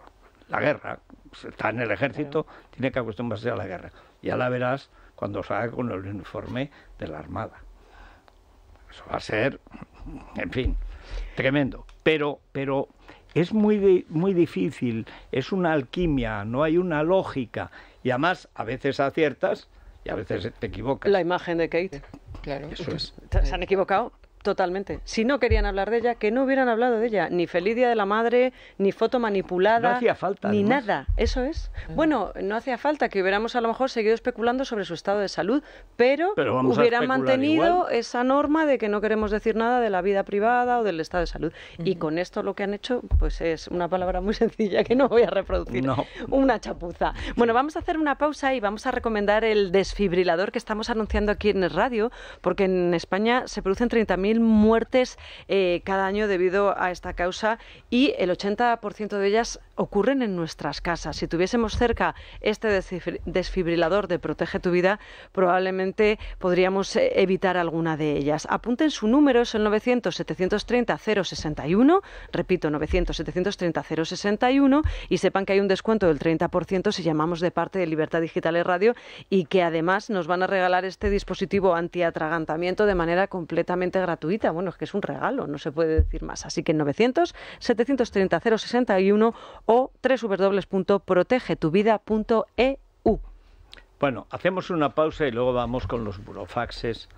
la guerra, está en el ejército, tiene que acostumbrarse a la guerra. Ya la verás cuando salga con el uniforme de la Armada. Eso va a ser, en fin, tremendo. Pero, pero es muy, muy difícil, es una alquimia, no hay una lógica. Y además, a veces aciertas y a veces te equivocas. La imagen de Kate. Claro. es. ¿Se han equivocado? Totalmente. Si no querían hablar de ella, que no hubieran hablado de ella. Ni Felidia de la Madre, ni foto manipulada. No hacía falta. Ni nada. Eso es. Ah. Bueno, no hacía falta que hubiéramos a lo mejor seguido especulando sobre su estado de salud, pero, hubieran mantenido esa norma de que no queremos decir nada de la vida privada o del estado de salud. Y con esto lo que han hecho, pues es una palabra muy sencilla que no voy a reproducir. Una chapuza. Bueno, vamos a hacer una pausa y vamos a recomendar el desfibrilador que estamos anunciando aquí en el radio, porque en España se producen 30.000 muertes eh, cada año debido a esta causa y el 80% de ellas ocurren en nuestras casas. Si tuviésemos cerca este desfibrilador de Protege tu Vida, probablemente podríamos eh, evitar alguna de ellas. Apunten su número, es el 900-730-061, repito, 900-730-061, y sepan que hay un descuento del 30% si llamamos de parte de Libertad Digital y Radio y que además nos van a regalar este dispositivo antiatragantamiento de manera completamente gratuita. Bueno, es que es un regalo, no se puede decir más. Así que 900-730-061 o www.protegetuvida.eu. Bueno, hacemos una pausa y luego vamos con los burofaxes.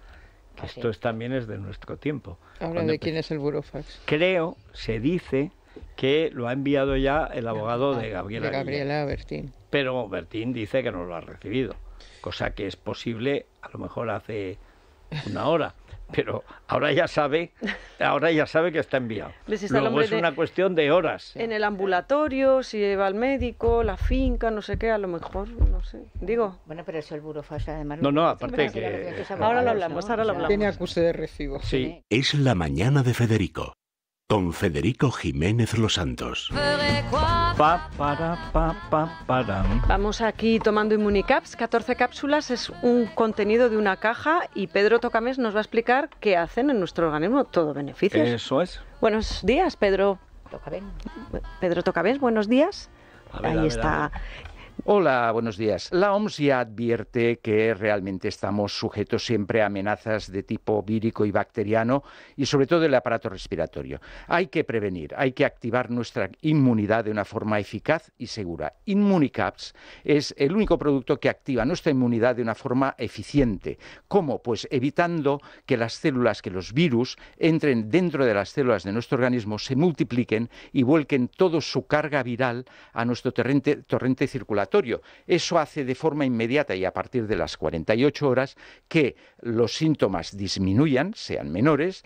Que esto también es de nuestro tiempo. hablando ¿de quién es el burofax? Creo, se dice que lo ha enviado ya el abogado de ah, Gabriela. De Gabriela Bertín. Pero Bertín dice que no lo ha recibido, cosa que es posible, a lo mejor hace una hora pero ahora ya sabe, ahora ya sabe que está enviado. Luego es una cuestión de horas. ¿eh? En el ambulatorio, si va al médico, la finca, no sé qué, a lo mejor, no sé. Digo. Bueno, pero eso el falla además. No, no, aparte que, Ahora lo hablamos, ahora lo hablamos. Tiene acuse de recibo. Sí. Es la mañana de Federico con Federico Jiménez Los Santos. Vamos aquí tomando Immunicaps, 14 cápsulas, es un contenido de una caja y Pedro Tocamés nos va a explicar qué hacen en nuestro organismo todo beneficio. Eso es. Buenos días, Pedro. Pedro Tocamés, buenos días. Ahí está. Hola, buenos días. La OMS ya advierte que realmente estamos sujetos siempre a amenazas de tipo vírico y bacteriano y sobre todo del aparato respiratorio. Hay que prevenir, hay que activar nuestra inmunidad de una forma eficaz y segura. Inmunicaps es el único producto que activa nuestra inmunidad de una forma eficiente. ¿Cómo? Pues evitando que las células, que los virus entren dentro de las células de nuestro organismo, se multipliquen y vuelquen toda su carga viral a nuestro torrente, torrente circulatorio eso hace de forma inmediata y a partir de las 48 horas que los síntomas disminuyan, sean menores,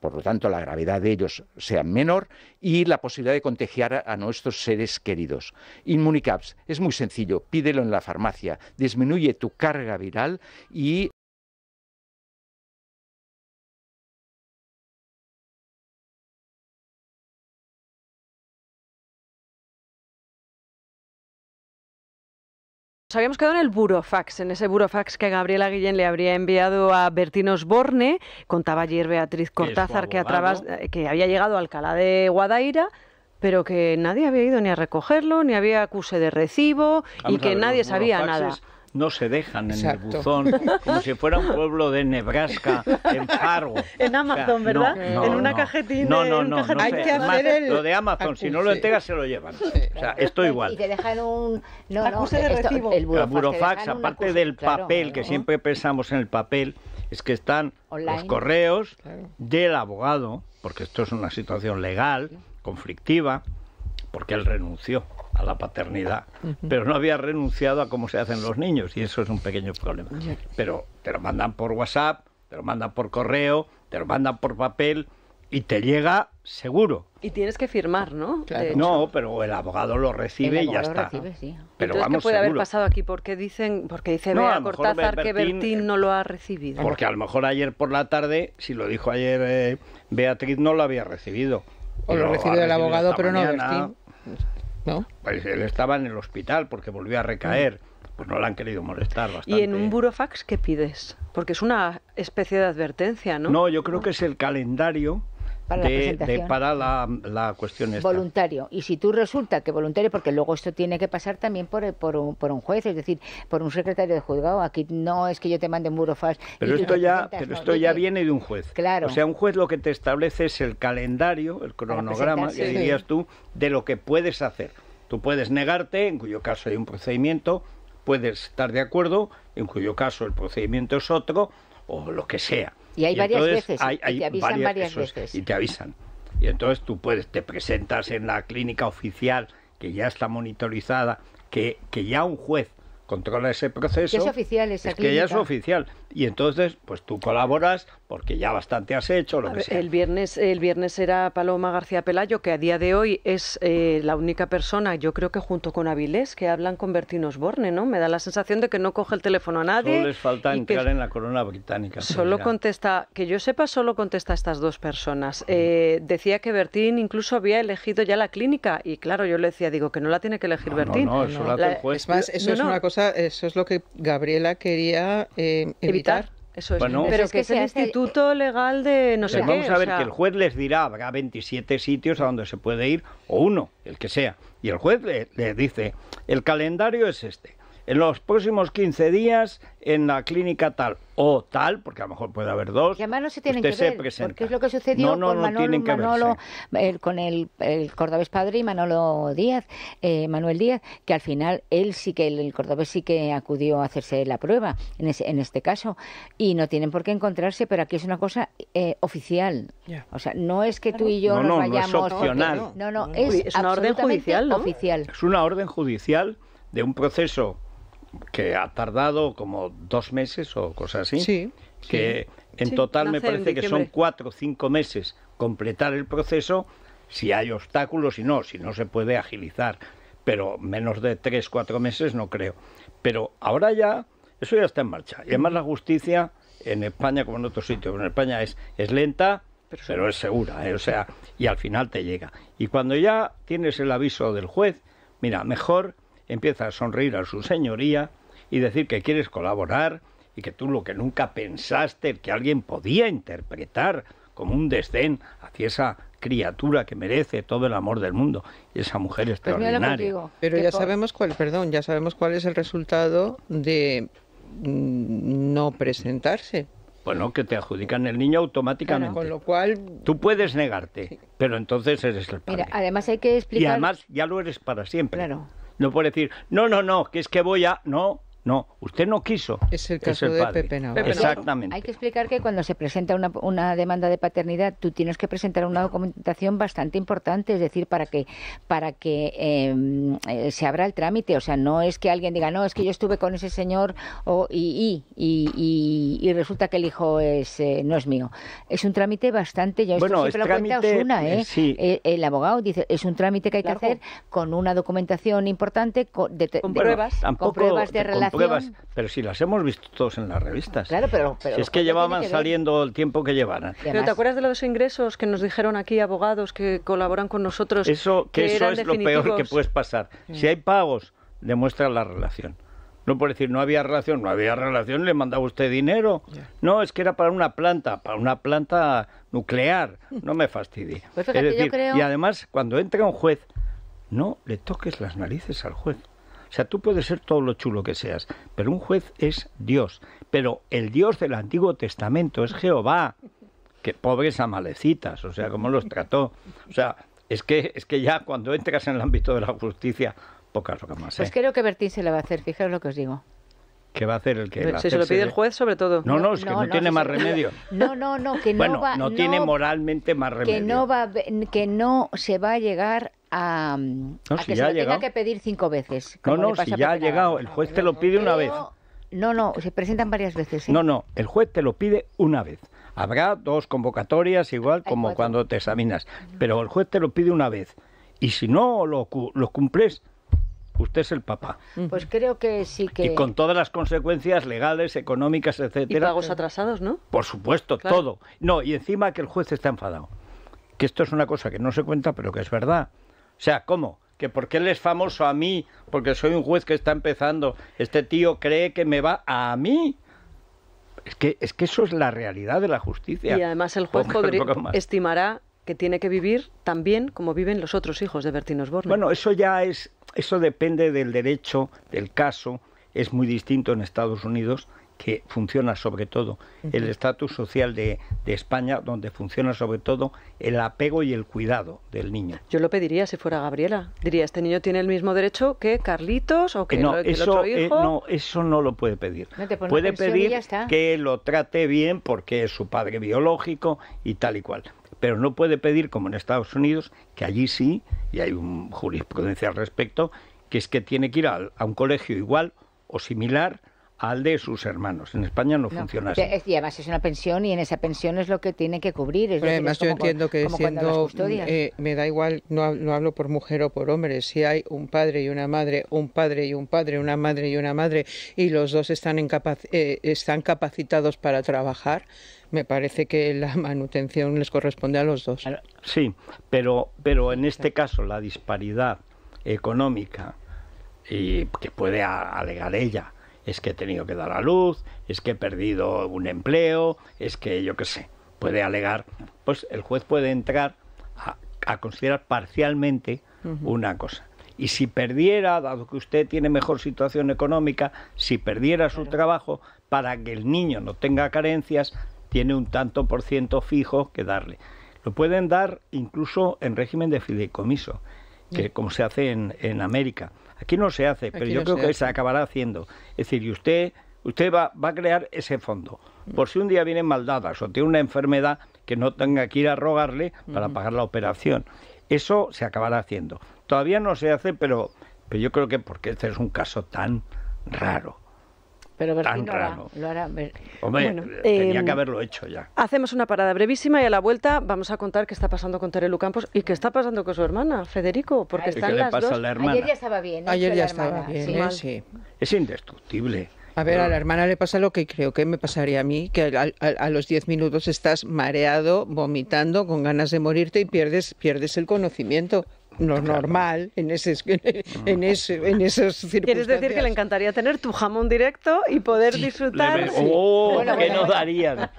por lo tanto la gravedad de ellos sea menor y la posibilidad de contagiar a, nuestros seres queridos. Inmunicaps es muy sencillo, pídelo en la farmacia, disminuye tu carga viral y Nos habíamos quedado en el burofax, en ese burofax que Gabriela Guillén le habría enviado a Bertín Osborne. Contaba ayer Beatriz Cortázar que, eh, que había llegado a Alcalá de Guadaira, pero que nadie había ido ni a recogerlo, ni había acuse de recibo y que nadie sabía nada no se dejan en el buzón, como si fuera un pueblo de Nebraska, en Fargo. En Amazon, ¿verdad? en una cajetina. No, no, no. Hay que hacer Lo de Amazon, si no lo entregas, se lo llevan. O sea, esto igual. Y te dejan un... No, acuse de recibo. el burofax, burofax aparte del papel, que siempre pensamos en el papel, es que están los correos del abogado, porque esto es una situación legal, conflictiva, porque él renunció a la paternidad, pero no había renunciado a cómo se hacen los niños y eso es un pequeño problema. Pero te lo mandan por WhatsApp, te lo mandan por correo, te lo mandan por papel y te llega seguro. Y tienes que firmar, ¿no? No, pero el abogado lo recibe y ya está. Recibe, Pero Entonces, ¿qué puede haber pasado aquí? Porque dicen, porque dice no, Bea Cortázar que Bertín no lo ha recibido. Porque a lo mejor ayer por la tarde, si lo dijo ayer eh, Beatriz, no lo había recibido. O lo, ha recibió el abogado, pero no Bertín. Pues él estaba en el hospital porque volvió a recaer. Pues no le han querido molestar bastante. ¿Y en un burofax qué pides? Porque es una especie de advertencia, ¿no? No, yo creo que es el calendario para de, la para la, cuestión Voluntario. Y si tú resulta que voluntario, porque luego esto tiene que pasar también por, por, un, juez, es decir, por un secretario de juzgado. Aquí no es que yo te mande un burofax. Pero esto ya, pero esto ya viene de un juez. Claro. O sea, un juez lo que te establece es el calendario, el cronograma, dirías tú, de lo que puedes hacer. Tú puedes negarte, en cuyo caso hay un procedimiento, puedes estar de acuerdo, en cuyo caso el procedimiento es otro, o lo que sea. Y hay varias veces, y te avisan varias, veces. Y te avisan. Y entonces tú puedes, te presentas en la clínica oficial que ya está monitorizada, que, que ya un juez controla ese proceso. Que es oficial esa Que ya es oficial y entonces pues tú colaboras porque ya bastante has hecho lo que El viernes, el viernes era Paloma García Pelayo, que a día de hoy es eh, la única persona, yo creo que junto con Avilés, que hablan con Bertín Osborne, ¿no? Me da la sensación de que no coge el teléfono a nadie. Solo les falta entrar en la corona británica. Solo contesta, que yo sepa, solo contesta a estas dos personas. Eh, decía que Bertín incluso había elegido ya la clínica y claro, yo le decía, digo, que no la tiene que elegir Bertín. No, no, eso la, es más, eso es una cosa, eso es lo que Gabriela quería eh, eso pero que, es el instituto legal de no sé Vamos a ver que el juez les dirá, habrá 27 sitios a donde se puede ir, o uno, el que sea. Y el juez les le dice, el calendario es este en los próximos 15 días en la clínica tal o tal, porque a lo mejor puede haber dos. se tienen que ver, porque es lo que sucedió con Manolo, con el, el, cordobés padre y Manolo Díaz, eh, Manuel Díaz, que al final él sí que, el, cordobés sí que acudió a hacerse la prueba, en, este caso, y no tienen por qué encontrarse, pero aquí es una cosa eh, oficial. O sea, no es que tú y yo nos vayamos... No, es opcional. No, no, es, es una orden judicial, oficial. Es una orden judicial de un proceso que ha tardado como dos meses o cosas así. Sí. Que en total me parece que son cuatro o cinco meses completar el proceso, si hay obstáculos y no, si no se puede agilizar. Pero menos de tres, cuatro meses no creo. Pero ahora ya, eso ya está en marcha. Y además la justicia en España, como en otros sitios, en España es, es lenta, pero, es segura. ¿eh? O sea, y al final te llega. Y cuando ya tienes el aviso del juez, mira, mejor empieza a sonreír a su señoría y decir que quieres colaborar y que tú lo que nunca pensaste que alguien podía interpretar como un desdén hacia esa criatura que merece todo el amor del mundo y esa mujer pues extraordinaria. Pero ya sabemos cuál, perdón, ya sabemos cuál es el resultado de mm, no presentarse. Bueno, que te adjudican el niño automáticamente. Con lo cual. Tú puedes negarte, pero entonces eres el padre. además hay que explicar. Y además ya lo eres para siempre. Claro. No puede decir, no, no, no, que es que voy a. No, no, usted no quiso. Es el caso de Pepe Navarro. Exactamente. Hay que explicar que cuando se presenta una, demanda de paternidad, tú tienes que presentar una documentación bastante importante, es decir, para que para que em, eh, se abra el trámite. O sea, no es que alguien diga, no, es que yo estuve con ese señor y, y, y, resulta que el hijo es, eh, no es mío. Es un trámite bastante. Yo bueno, siempre es lo trámite, eh, ¿eh? Sí. El, abogado dice, es un trámite que hay que hacer con una documentación importante, con, pruebas, con pruebas de relación pero si las hemos visto todos en las revistas. Claro, pero, si es que llevaban saliendo el tiempo que llevaran. pero ¿te acuerdas de los ingresos que nos dijeron aquí abogados que colaboran con nosotros? Eso que, eso es lo peor que puedes pasar. Mm. Si hay pagos, demuestra la relación. No por decir, no había relación, no había relación, le mandaba usted dinero. No, es que era para una planta, para una planta nuclear. No me fastidie. Pues y además, cuando entra un juez, no le toques las narices al juez. O sea, tú puedes ser todo lo chulo que seas, pero un juez es Dios. Pero el Dios del Antiguo Testamento es Jehová. Que pobres amalecitas, o sea, cómo los trató. O sea, es que, es que ya cuando entras en el ámbito de la justicia, lo que más. Pues ¿eh? creo que Bertín se la va a hacer, fijaros lo que os digo. ¿Qué va a hacer el que se, se lo pide el juez sobre todo. No, no, es que no, tiene más remedio. No, no, no, que no bueno, no tiene moralmente más remedio. Que no va que no se va a llegar a, mm, a que se tenga que pedir cinco veces. No, no, si ya ha llegado, el juez te lo pide una vez. No, no, se presentan varias veces. ¿eh? No, no, el juez te lo pide una vez. Habrá dos convocatorias igual como cuando te examinas, pero el juez te lo pide una vez. Y si no lo cumples, Usted es el papá. Pues creo que sí que. Y con todas las consecuencias legales, económicas, etcétera. Y pagos atrasados, ¿no? Por supuesto, todo. No, y encima que el juez está enfadado. Que esto es una cosa que no se cuenta, pero que es verdad. O sea, ¿cómo? Que porque él es famoso a mí, porque soy un juez que está empezando. Este tío cree que me va a mí. Es que, es que eso es la realidad de la justicia. Y además el juez podría, estimará que tiene que vivir tan bien como viven los otros hijos de Bertín Osborne. Bueno, eso ya es eso depende del derecho, del caso. Es muy distinto en Estados Unidos, que funciona sobre todo el estatus social de, España, donde funciona sobre todo el apego y el cuidado del niño. Yo lo pediría si fuera Gabriela. Diría, este niño tiene el mismo derecho que Carlitos o que, eh, no, el otro eh, hijo. no, eso no lo puede pedir. puede pedir que lo trate bien porque es su padre biológico y tal y cual pero no puede pedir, como en Estados Unidos, que allí sí, y hay un jurisprudencia al respecto, que es que tiene que ir a un colegio igual o similar al de sus hermanos. En España no, funciona así. Y además es una pensión y en esa pensión es lo que tiene que cubrir. yo entiendo que siendo, eh, me da igual, no, hablo por mujer o por hombre, si hay un padre y una madre, un padre y un padre, una madre y una madre, y los dos están, eh, están capacitados para trabajar, me parece que la manutención les corresponde a los dos. Sí, pero, pero en este caso la disparidad económica y que puede alegar ella es que he tenido que dar a luz, es que he perdido un empleo, es que yo qué sé, puede alegar, pues el juez puede entrar a, considerar parcialmente una cosa. Y si perdiera, dado que usted tiene mejor situación económica, si perdiera su trabajo, para que el niño no tenga carencias, tiene un tanto por ciento fijo que darle. Lo pueden dar incluso en régimen de fideicomiso, que como se hace en, en América. Aquí no se hace, pero yo creo que se acabará haciendo. Es decir, y usted, usted va, va a crear ese fondo. Por si un día viene maldadas o tiene una enfermedad que no tenga que ir a rogarle para pagar la operación. Eso se acabará haciendo. Todavía no se hace, pero, pero yo creo que porque este es un caso tan raro pero tan tenía que em, haberlo hecho ya. Hacemos una parada brevísima y a la vuelta vamos a contar qué está pasando con Terelu Campos y qué está pasando con su hermana, Federico, porque Ayer ya estaba bien. Ayer ya estaba bien, ¿eh? sí. Es indestructible. A ver, a la hermana le pasa lo que creo que me pasaría a mí, que a, los 10 minutos estás mareado, vomitando, con ganas de morirte y pierdes, pierdes el conocimiento no normal en, ese, en, ese, en esas circunstancias. ¿Quieres decir que le encantaría tener tu jamón directo y poder disfrutar? ¡Oh! Bueno, ¿Qué, nos darían?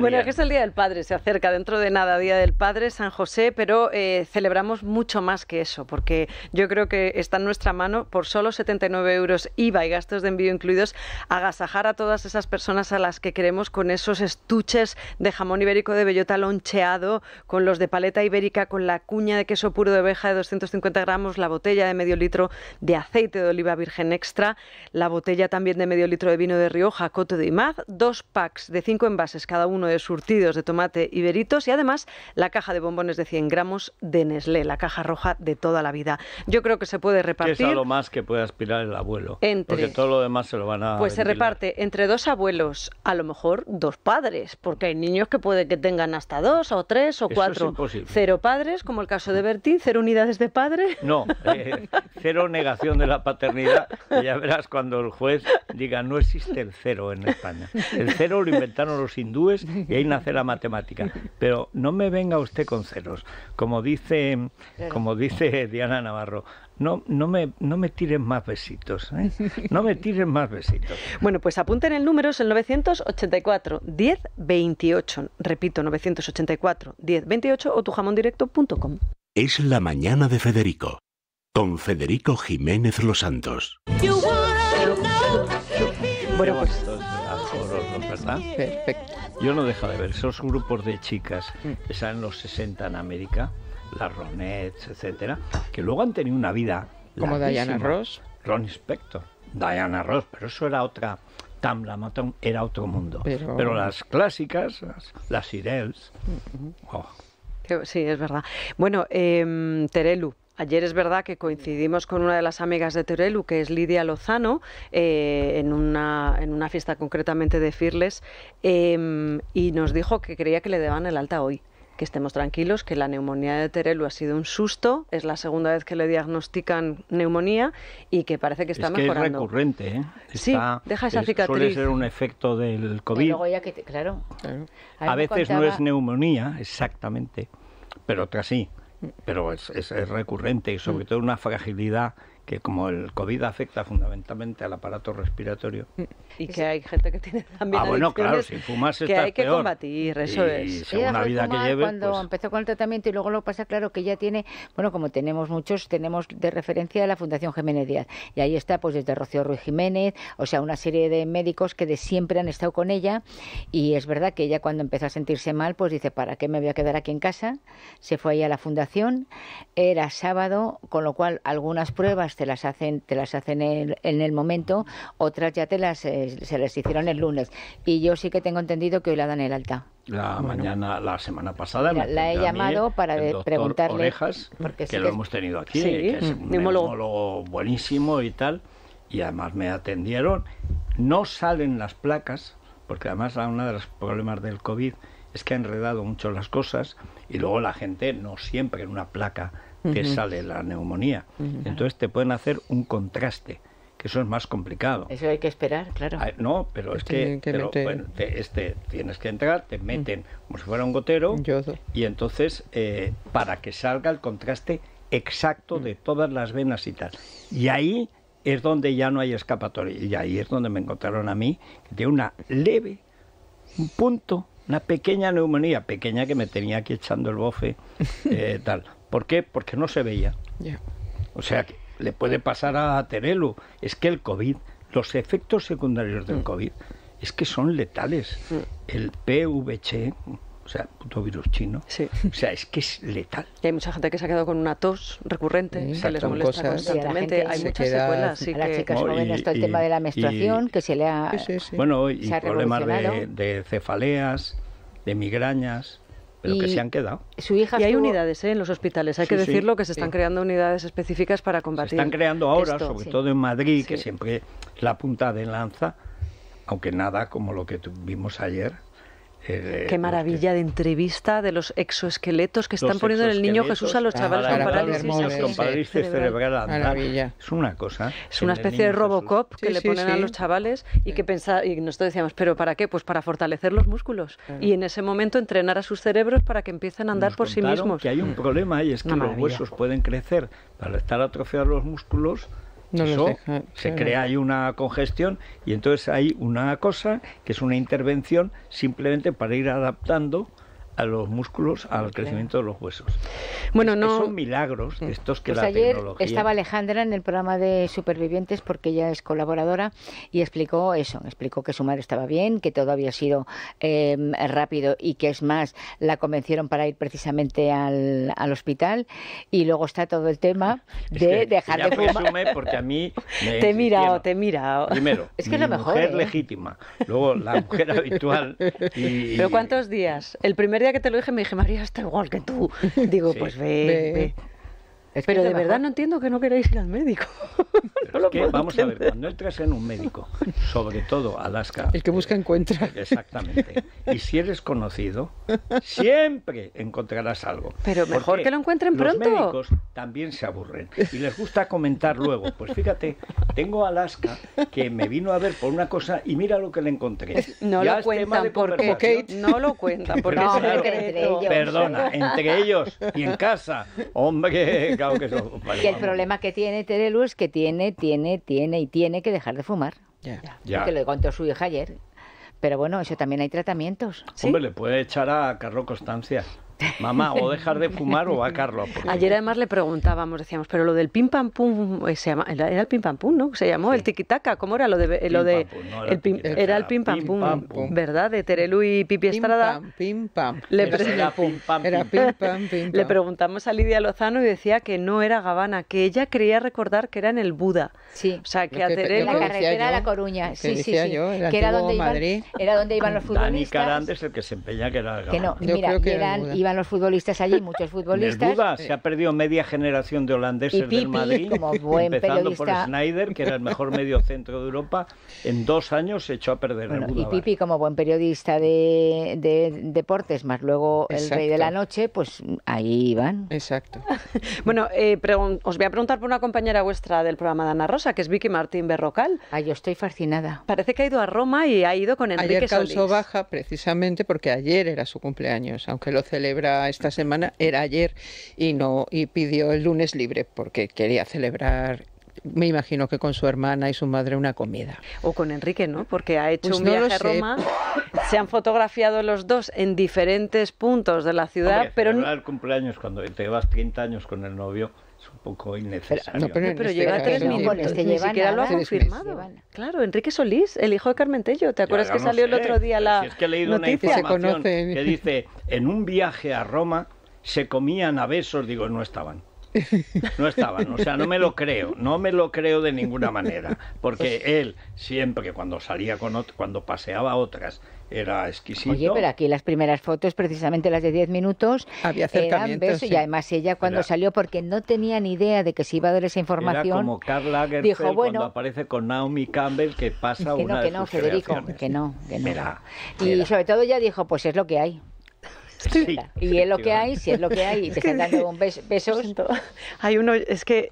Bueno, que es el Día del Padre, se acerca dentro de nada Día del Padre, San José, pero eh, celebramos mucho más que eso, porque yo creo que está en nuestra mano, por solo 79 euros IVA y gastos de envío incluidos, agasajar a todas esas personas a las que queremos con esos estuches de jamón ibérico de bellota loncheado, con los de paleta ibérica, con la cuña de queso puro de oveja de 250 gramos, la botella de medio litro de aceite de oliva virgen extra, la botella también de medio litro de vino de Rioja, Coto de Imaz, dos packs de cinco envases cada uno de surtidos de tomate y veritos, y además la caja de bombones de 100 gramos de Neslé, la caja roja de toda la vida. Yo creo que se puede repartir. Que es lo más que puede aspirar el abuelo. Entre, porque todo lo demás se lo van a. Pues se reparte entre dos abuelos, a lo mejor dos padres, porque hay niños que puede que tengan hasta dos o tres o cuatro. Es imposible. Cero padres, como el caso de Bertín, unidades de padre? No, eh, cero negación de la paternidad. Ya verás cuando el juez diga no existe el cero en España. El cero lo inventaron los hindúes y ahí nace la matemática. Pero no me venga usted con ceros. Como dice, como dice Diana Navarro, no, no, me, no me tiren más besitos. ¿eh? No me tiren más besitos. Bueno, pues apunten el número, es el 984 1028. Repito, 984 10 28 o tujamondirecto.com es La Mañana de Federico, con Federico Jiménez Los Santos. Bueno, pues... Yo no dejo de ver esos grupos de chicas que salen los 60 en América, las Ronettes, etcétera, que luego han tenido una vida. Como Diana Ross. Ron Spector, Diana Ross, pero eso era otra. Tamla Matón era otro mundo. Pero, las clásicas, las, Idels... Sí, es verdad. Bueno, em, Terelu, Ayer es verdad que coincidimos con una de las amigas de Terelu, que es Lidia Lozano, eh, en, una, en, una, fiesta concretamente de Firles, em, y nos dijo que creía que le deban el alta hoy que estemos tranquilos, que la neumonía de Terelu ha sido un susto, es la segunda vez que le diagnostican neumonía y que parece que está mejorando. Es recurrente, ¿eh? sí, deja esa Suele ser un efecto del COVID. claro. A, veces no es neumonía, exactamente, pero otra sí. Mm. Pero es recurrente y sobre mm. todo una fragilidad que como el COVID afecta fundamentalmente al aparato respiratorio. Y que hay gente que tiene ah, también Ah, bueno, claro, si fumas Que hay que combatir, eso y Según la vida que lleve, cuando pues empezó con el tratamiento y luego lo pasa, claro, que ya tiene, bueno, como tenemos muchos, tenemos de referencia a la Fundación Jiménez Díaz. Y ahí está, pues desde Rocío Ruiz Jiménez, o sea, una serie de médicos que de siempre han estado con ella. Y es verdad que ella cuando empezó a sentirse mal, pues dice, ¿para qué me voy a quedar aquí en casa? Se fue ahí a la fundación, era sábado, con lo cual algunas pruebas te las hacen, te las hacen en, el momento, otras ya te las, eh, se les hicieron el lunes. Y yo sí que tengo entendido que hoy la dan el alta. La mañana, la semana pasada. la, he llamado para preguntarle. porque que, lo hemos tenido aquí, sí, es un buenísimo y tal. Y además me atendieron. No salen las placas, porque además uno de los problemas del COVID es que ha enredado mucho las cosas y luego la gente no siempre en una placa que sale la neumonía. Entonces te pueden hacer un contraste, que eso es más complicado. Eso hay que esperar, claro. Ah, no, pero es que, este, tienes que entrar, te meten como si fuera un gotero y entonces eh, para que salga el contraste exacto de todas las venas y tal. Y ahí es donde ya no hay escapatoria. Y ahí es donde me encontraron a mí, de una leve, un punto, una pequeña neumonía, pequeña que me tenía aquí echando el bofe, eh, tal. ¿Por qué? Porque no se veía. O sea, le puede pasar a Terelu. Es que el COVID, los efectos secundarios del mm. COVID, es que son letales. Mm. El PVC, o sea, puto virus chino. O sea, es que es letal. Y hay mucha gente que se ha quedado con una tos recurrente, se molesta constantemente. hay muchas secuelas. a las chicas está el tema de la menstruación, que se le ha. Bueno, y problemas de, cefaleas, de migrañas que se han quedado. Su hija y hay unidades ¿eh? en los hospitales, hay que decirlo que se están creando unidades específicas para combatir. Se están creando ahora, sobre todo en Madrid, que siempre la punta de lanza, aunque nada como lo que tuvimos ayer, eh, qué maravilla de entrevista de los exoesqueletos que están poniendo en el niño Jesús a los ah, chavales con parálisis, cerebral. Ah, es una cosa. Es una especie de Robocop que le ponen a los chavales y que eh. pensaba, y nosotros decíamos, ¿pero para qué? Pues para fortalecer los músculos eh. y en ese momento entrenar a sus cerebros para que empiecen a andar por sí mismos. Que hay un problema y es que los huesos pueden crecer. Para estar atrofiados los músculos, no se crea ahí una congestión y entonces hay una cosa que es una intervención simplemente para ir adaptando a los músculos, al crecimiento de los huesos. Bueno, no. Son milagros mm. estos que pues ayer Estaba Alejandra en el programa de Supervivientes porque ella es colaboradora y explicó eso. Explicó que su madre estaba bien, que todo había sido em, rápido y que es más, la convencieron para ir precisamente al, hospital. Y luego está todo el tema de dejar de porque a mí. te he mirado, te he mirado. Primero, es que mi lo mejor, mujer ¿eh? legítima. Luego, la mujer habitual. ¿Pero cuántos días? El primer que te lo dije me dije, María está igual que tú. Digo, pues ve. ve pero de verdad no entiendo que no queráis ir al médico. vamos a ver, cuando entras en un médico, sobre todo Alaska. El que busca eh, encuentra. Exactamente. Y si eres conocido, siempre encontrarás algo. Pero mejor que lo encuentren pronto. Los médicos también se aburren y les gusta comentar luego. Pues fíjate, tengo Alaska que me vino a ver por una cosa y mira lo que le encontré. No lo cuentan porque no lo cuenta porque no, entre ellos. Perdona, entre ellos y en casa. Hombre, que el problema que tiene Terelu es que tiene, tiene, tiene y tiene que dejar de fumar. Ya. Que lo contó su hija ayer. Pero bueno, eso también hay tratamientos. ¿sí? Hombre, le puede echar a Carlos Constancia mamá, o dejar de fumar o va Carlos. Ayer además le preguntábamos, decíamos, pero lo del pim pam pum, eh, se era el pim pam pum, ¿no? Se llamó el tikitaka. ¿cómo era lo de... lo de era, el pim, era, el pim pam pum, ¿verdad? De Terelu y Pipi Estrada. Pim pam, Le era pim pam. pim Le preguntamos a Lidia Lozano y decía que no era Gabana, que ella creía recordar que era en el Buda. Sí. O sea, que, a Terelu... La carretera de La Coruña, sí, sí, sí. que era donde, Iban, los futbolistas. Dani Carandes el que se empeña que era Gabana. Que no, mira, que eran iban los futbolistas allí, muchos futbolistas. Duda, se ha perdido media generación de holandeses y del Madrid, como empezando por Schneider, que era el mejor medio centro de Europa, en dos años se echó a perder Y Pipi, como buen periodista de, deportes, más luego el rey de la noche, pues ahí van. Exacto. bueno, eh, os voy a preguntar por una compañera vuestra del programa de Ana Rosa, que es Vicky Martín Berrocal. Ah, yo estoy fascinada. Parece que ha ido a Roma y ha ido con Enrique Ayer causó baja precisamente porque ayer era su cumpleaños, aunque lo celebró esta semana era ayer y no y pidió el lunes libre porque quería celebrar me imagino que con su hermana y su madre una comida. O con Enrique, ¿no? Porque ha hecho pues un viaje a Roma. Se han fotografiado los dos en diferentes puntos de la ciudad, pero... el cumpleaños cuando te vas 30 años con el novio, un poco innecesario. pero, pero lleva este tres no, minutos, que este ni siquiera lo ha confirmado. Claro, Enrique Solís, el hijo de Carmentello, ¿te acuerdas que salió el otro día la noticia? Una que dice, en un viaje a Roma se comían a besos, digo, no estaban. No estaban, o sea, no me lo creo, no me lo creo de ninguna manera, porque pues- él siempre cuando salía con otro, cuando paseaba a otras, era exquisito. Oye, pero aquí las primeras fotos, precisamente las de 10 minutos, Eran sí. Y además ella cuando salió, porque no tenía ni idea de que se iba a dar esa información. dijo, bueno, aparece con Naomi Campbell que pasa no, que no, Federico, que no, que no. y sobre todo ella dijo, pues es lo que hay. Y es lo que hay, si es lo que hay, y te un beso, besos. Hay uno, es que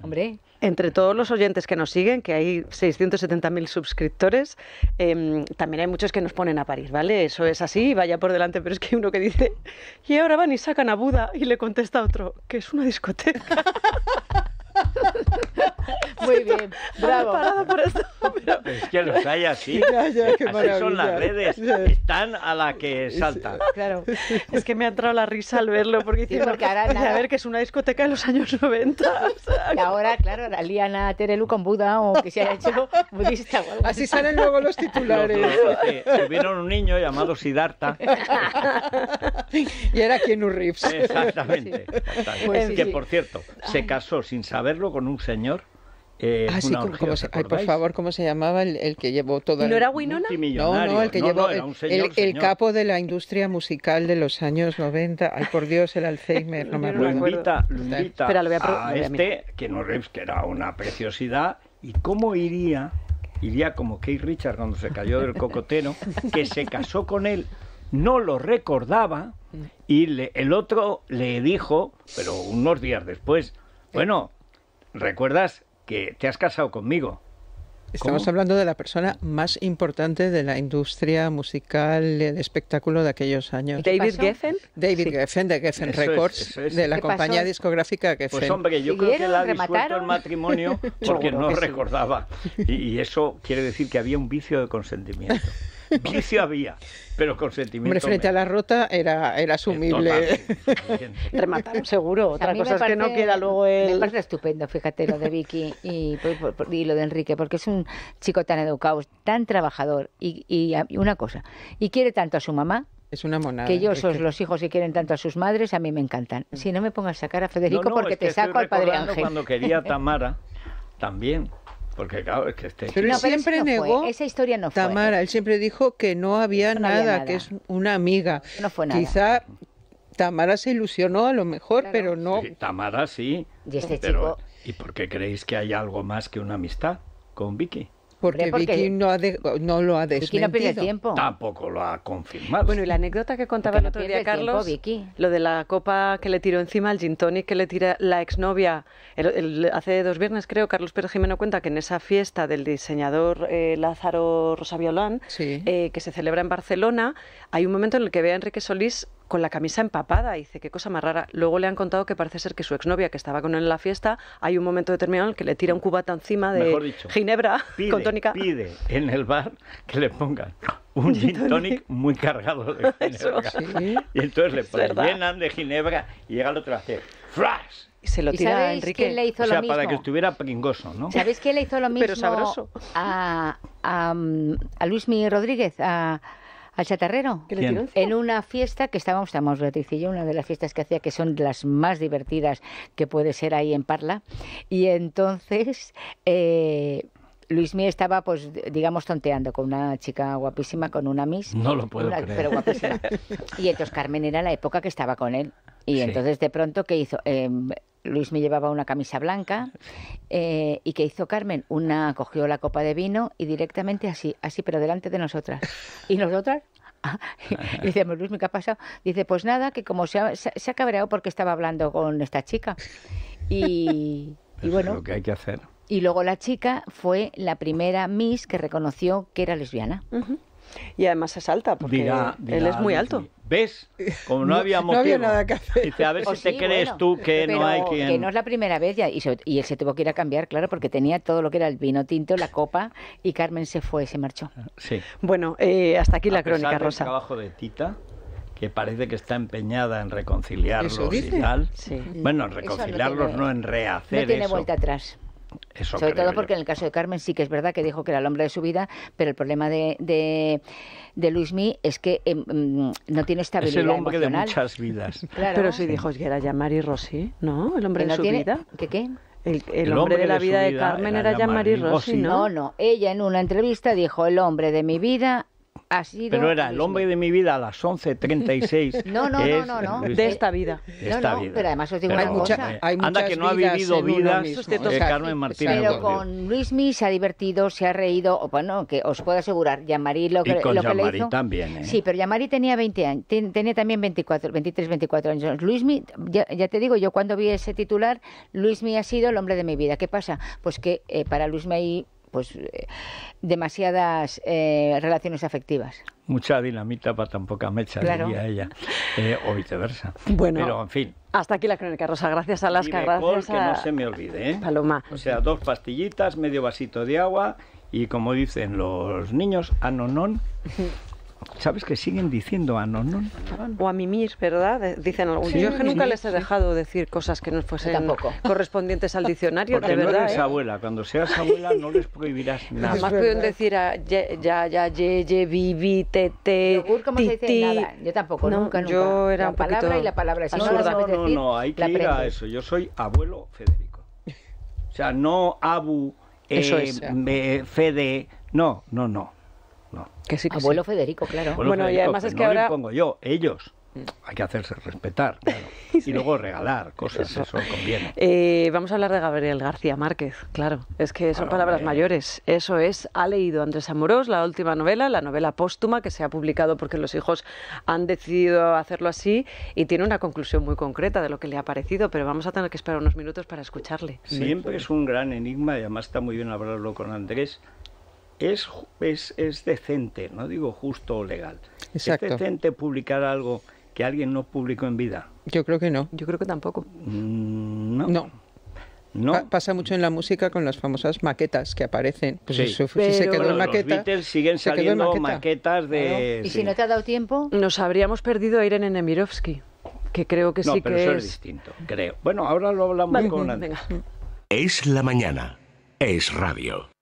entre todos los oyentes que nos siguen, que hay 670.000 suscriptores, em, también hay muchos que nos ponen a París ¿vale? Eso es así, vaya por delante, pero es que hay uno que dice, y ahora van y sacan a Buda, y le contesta otro, que es una discoteca. Muy bien, bravo. Es que los hay así. son las redes. Están a la que salta Claro, es que me ha entrado la risa al verlo porque, a ver que es una discoteca de los años 90. y ahora, claro, la Terelu con Buda o que se haya hecho budista. Así salen luego los titulares. tuvieron un niño llamado Siddhartha. y era quien Reeves. Exactamente. Pues que por cierto, se casó sin saberlo con un señor eh, ah, sí, ay, por favor, ¿cómo se llamaba el, que llevó todo el... ¿No era Winona? No, no, el que llevó el, capo de la industria musical de los años 90. Ay, por Dios, el Alzheimer, no me Lo invita, Espera, lo voy a, a este, que no que era una preciosidad. ¿Y cómo iría? Iría como Kate Richards cuando se cayó del cocotero, que se casó con él, no lo recordaba, y el otro le dijo, pero unos días después, bueno, ¿recuerdas que te has casado conmigo. Estamos hablando de la persona más importante de la industria musical, de espectáculo de aquellos años. ¿David Geffen? David Geffen, de Geffen Records, de la compañía discográfica Geffen. Pues hombre, yo creo que la ha el matrimonio porque no recordaba. y eso quiere decir que había un vicio de consentimiento. sí había, pero con Hombre, frente a la rota era, era eh, asumible. Rematar seguro. Otra cosa es que no queda luego el. Me parece estupendo, fíjate, lo de Vicky y, lo de Enrique, porque es un chico tan educado, tan trabajador y, una cosa, y quiere tanto a su mamá es una monada. Que ellos, son los hijos y quieren tanto a sus madres, a mí me encantan. Mm. Si no me pongas a sacar a Federico porque te saco al Padre Ángel. Cuando quería a Tamara, también porque claro, es que este... Pero siempre negó... Esa historia no Tamara, él siempre dijo que no había, nada, que es una amiga. No fue nada. Quizá Tamara se ilusionó a lo mejor, pero no... Tamara sí. Y este pero, ¿Y por qué creéis que hay algo más que una amistad con Vicky? Porque, Vicky no, lo ha desmentido. Vicky no pierde tiempo. Tampoco lo ha confirmado. Bueno, y la anécdota que contaba el otro día Carlos, lo de la copa que le tiró encima, el gin tonic que le tira la exnovia, hace dos viernes creo, Carlos Pérez Jimeno cuenta que en esa fiesta del diseñador eh, Lázaro Rosaviolán, eh, que se celebra en Barcelona, hay un momento en el que ve a Enrique Solís con la camisa empapada. dice, qué cosa más rara. Luego le han contado que parece ser que su exnovia, que estaba con él en la fiesta, hay un momento determinado en el que le tira un cubata encima de ginebra con tónica. Pide en el bar que le pongan un gin tonic muy cargado de ginebra. Y entonces le ponen, de ginebra y llega el otro a hacer ¡flash! Y se lo tira a Enrique. o sea, para que estuviera pringoso, ¿no? ¿Sabéis quién le hizo lo mismo A, a, Luis Miguel Rodríguez? A, al chatarrero. ¿Qué le en una fiesta que estábamos, estábamos yo, una de las fiestas que hacía, que son las más divertidas que puede ser ahí en Parla. Y entonces. Eh, Luis Mí estaba, pues, digamos, tonteando con una chica guapísima, con una Miss. No lo puedo creer. Pero guapísima. Y entonces Carmen era la época que estaba con él. Y entonces, de pronto, ¿qué hizo? Em, Luis me llevaba una camisa blanca eh, y que hizo Carmen una cogió la copa de vino y directamente así así pero delante de nosotras y nosotras ah, y dice, Luis, ¿qué ha pasado? Dice, pues nada, que como se ha, se cabreado porque estaba hablando con esta chica. Y, bueno. hay que hacer. Y luego la chica fue la primera Miss que reconoció que era lesbiana. Y además es alta, porque él es muy alto. ¿Ves? Como no, había motivo. No había nada que hacer. Dice, a ver pues si te crees tú que no hay quien... Que no es la primera vez, ya, y, él se tuvo que ir a cambiar, claro, porque tenía todo lo que era el vino tinto, la copa, y Carmen se fue, se marchó. Sí. Bueno, eh, hasta aquí la crónica, Rosa. Rosa. trabajo de Tita que parece que está empeñada en reconciliarlos y tal. Sí. Bueno, reconciliarlos, no, en rehacer no tiene vuelta atrás. Sobre todo porque en el caso de Carmen sí que es verdad que dijo que era el hombre de su vida, pero el problema de, de, de es que em, em, no tiene estabilidad. el hombre vidas. Pero si dijo que era Yamari Rossi, ¿no? El hombre de su vida. qué? El, hombre, de, la vida de Carmen era llamar marie Rossi, ¿no? No, no. Ella en una entrevista dijo, el hombre de mi vida pero era el hombre de mi vida a las 11.36. no, no, no, no, De esta vida. no, no, pero además os digo hay una cosa. Eh, anda que no ha vivido vidas de Carmen Martínez. Pero con Luismi se ha divertido, se ha reído, o, bueno, que os puedo asegurar, Yamari lo que, y con lo que también, ¿eh? Sí, pero Yamari tenía 20 años, tenía también 24, 23, 24 años. Luismi, ya, ya, te digo, yo cuando vi ese titular, Luismi ha sido el hombre de mi vida. ¿Qué pasa? Pues que eh, para Luismi pues eh, demasiadas eh, relaciones afectivas. Mucha dinamita para tan poca mecha, diría ella, eh, o viceversa. Bueno, Pero, en fin. Hasta aquí la crónica, Rosa. Gracias, Alaska. gracias. que no se me olvide, ¿eh? Paloma. O sea, dos pastillitas, medio vasito de agua y, como dicen los niños, anonón. ¿Sabes que siguen diciendo a no O a Mimir, ¿verdad? Eh, dicen algunos. Yo nunca les he dejado decir cosas que no fuesen correspondientes al diccionario, de verdad. No eres ¿eh? abuela. Cuando seas abuela no les prohibirás nada. más pueden decir a ye, ya, ya, ye, vivi, te, te, Yo tampoco, nunca, nunca. Yo era la un palabra y la palabra. Si no, no, no, no, no, hay que ir a eso. Yo soy abuelo Federico. O sea, no abu, eh, es, fede... No, no, no. Abuelo Federico, claro. bueno, y además es que no ahora... pongo yo, ellos. Mm. Hay que hacerse respetar y luego regalar cosas, eso, conviene. Eh, vamos a hablar de Gabriel García Márquez, claro, es que son ah, palabras mayores. Eso es, ha leído Andrés Amorós la última novela, la novela póstuma que se ha publicado porque los hijos han decidido hacerlo así y tiene una conclusión muy concreta de lo que le ha parecido, pero vamos a tener que esperar unos minutos para escucharle. Siempre es un gran enigma y además está muy bien hablarlo con Andrés es, es, decente, no digo justo o legal. ¿Es decente publicar algo que alguien no publicó en vida? Yo creo que no. Yo creo que tampoco. Mm, no. No. pasa mucho en la música con las famosas maquetas que aparecen. Pues se quedó en maqueta. Los siguen saliendo maquetas de. ¿Y si no te ha dado tiempo? Nos habríamos perdido a Irene Nemirovsky, que creo que sí pero que eso es... distinto, creo. Bueno, ahora lo hablamos con mm. Es la mañana. Es radio.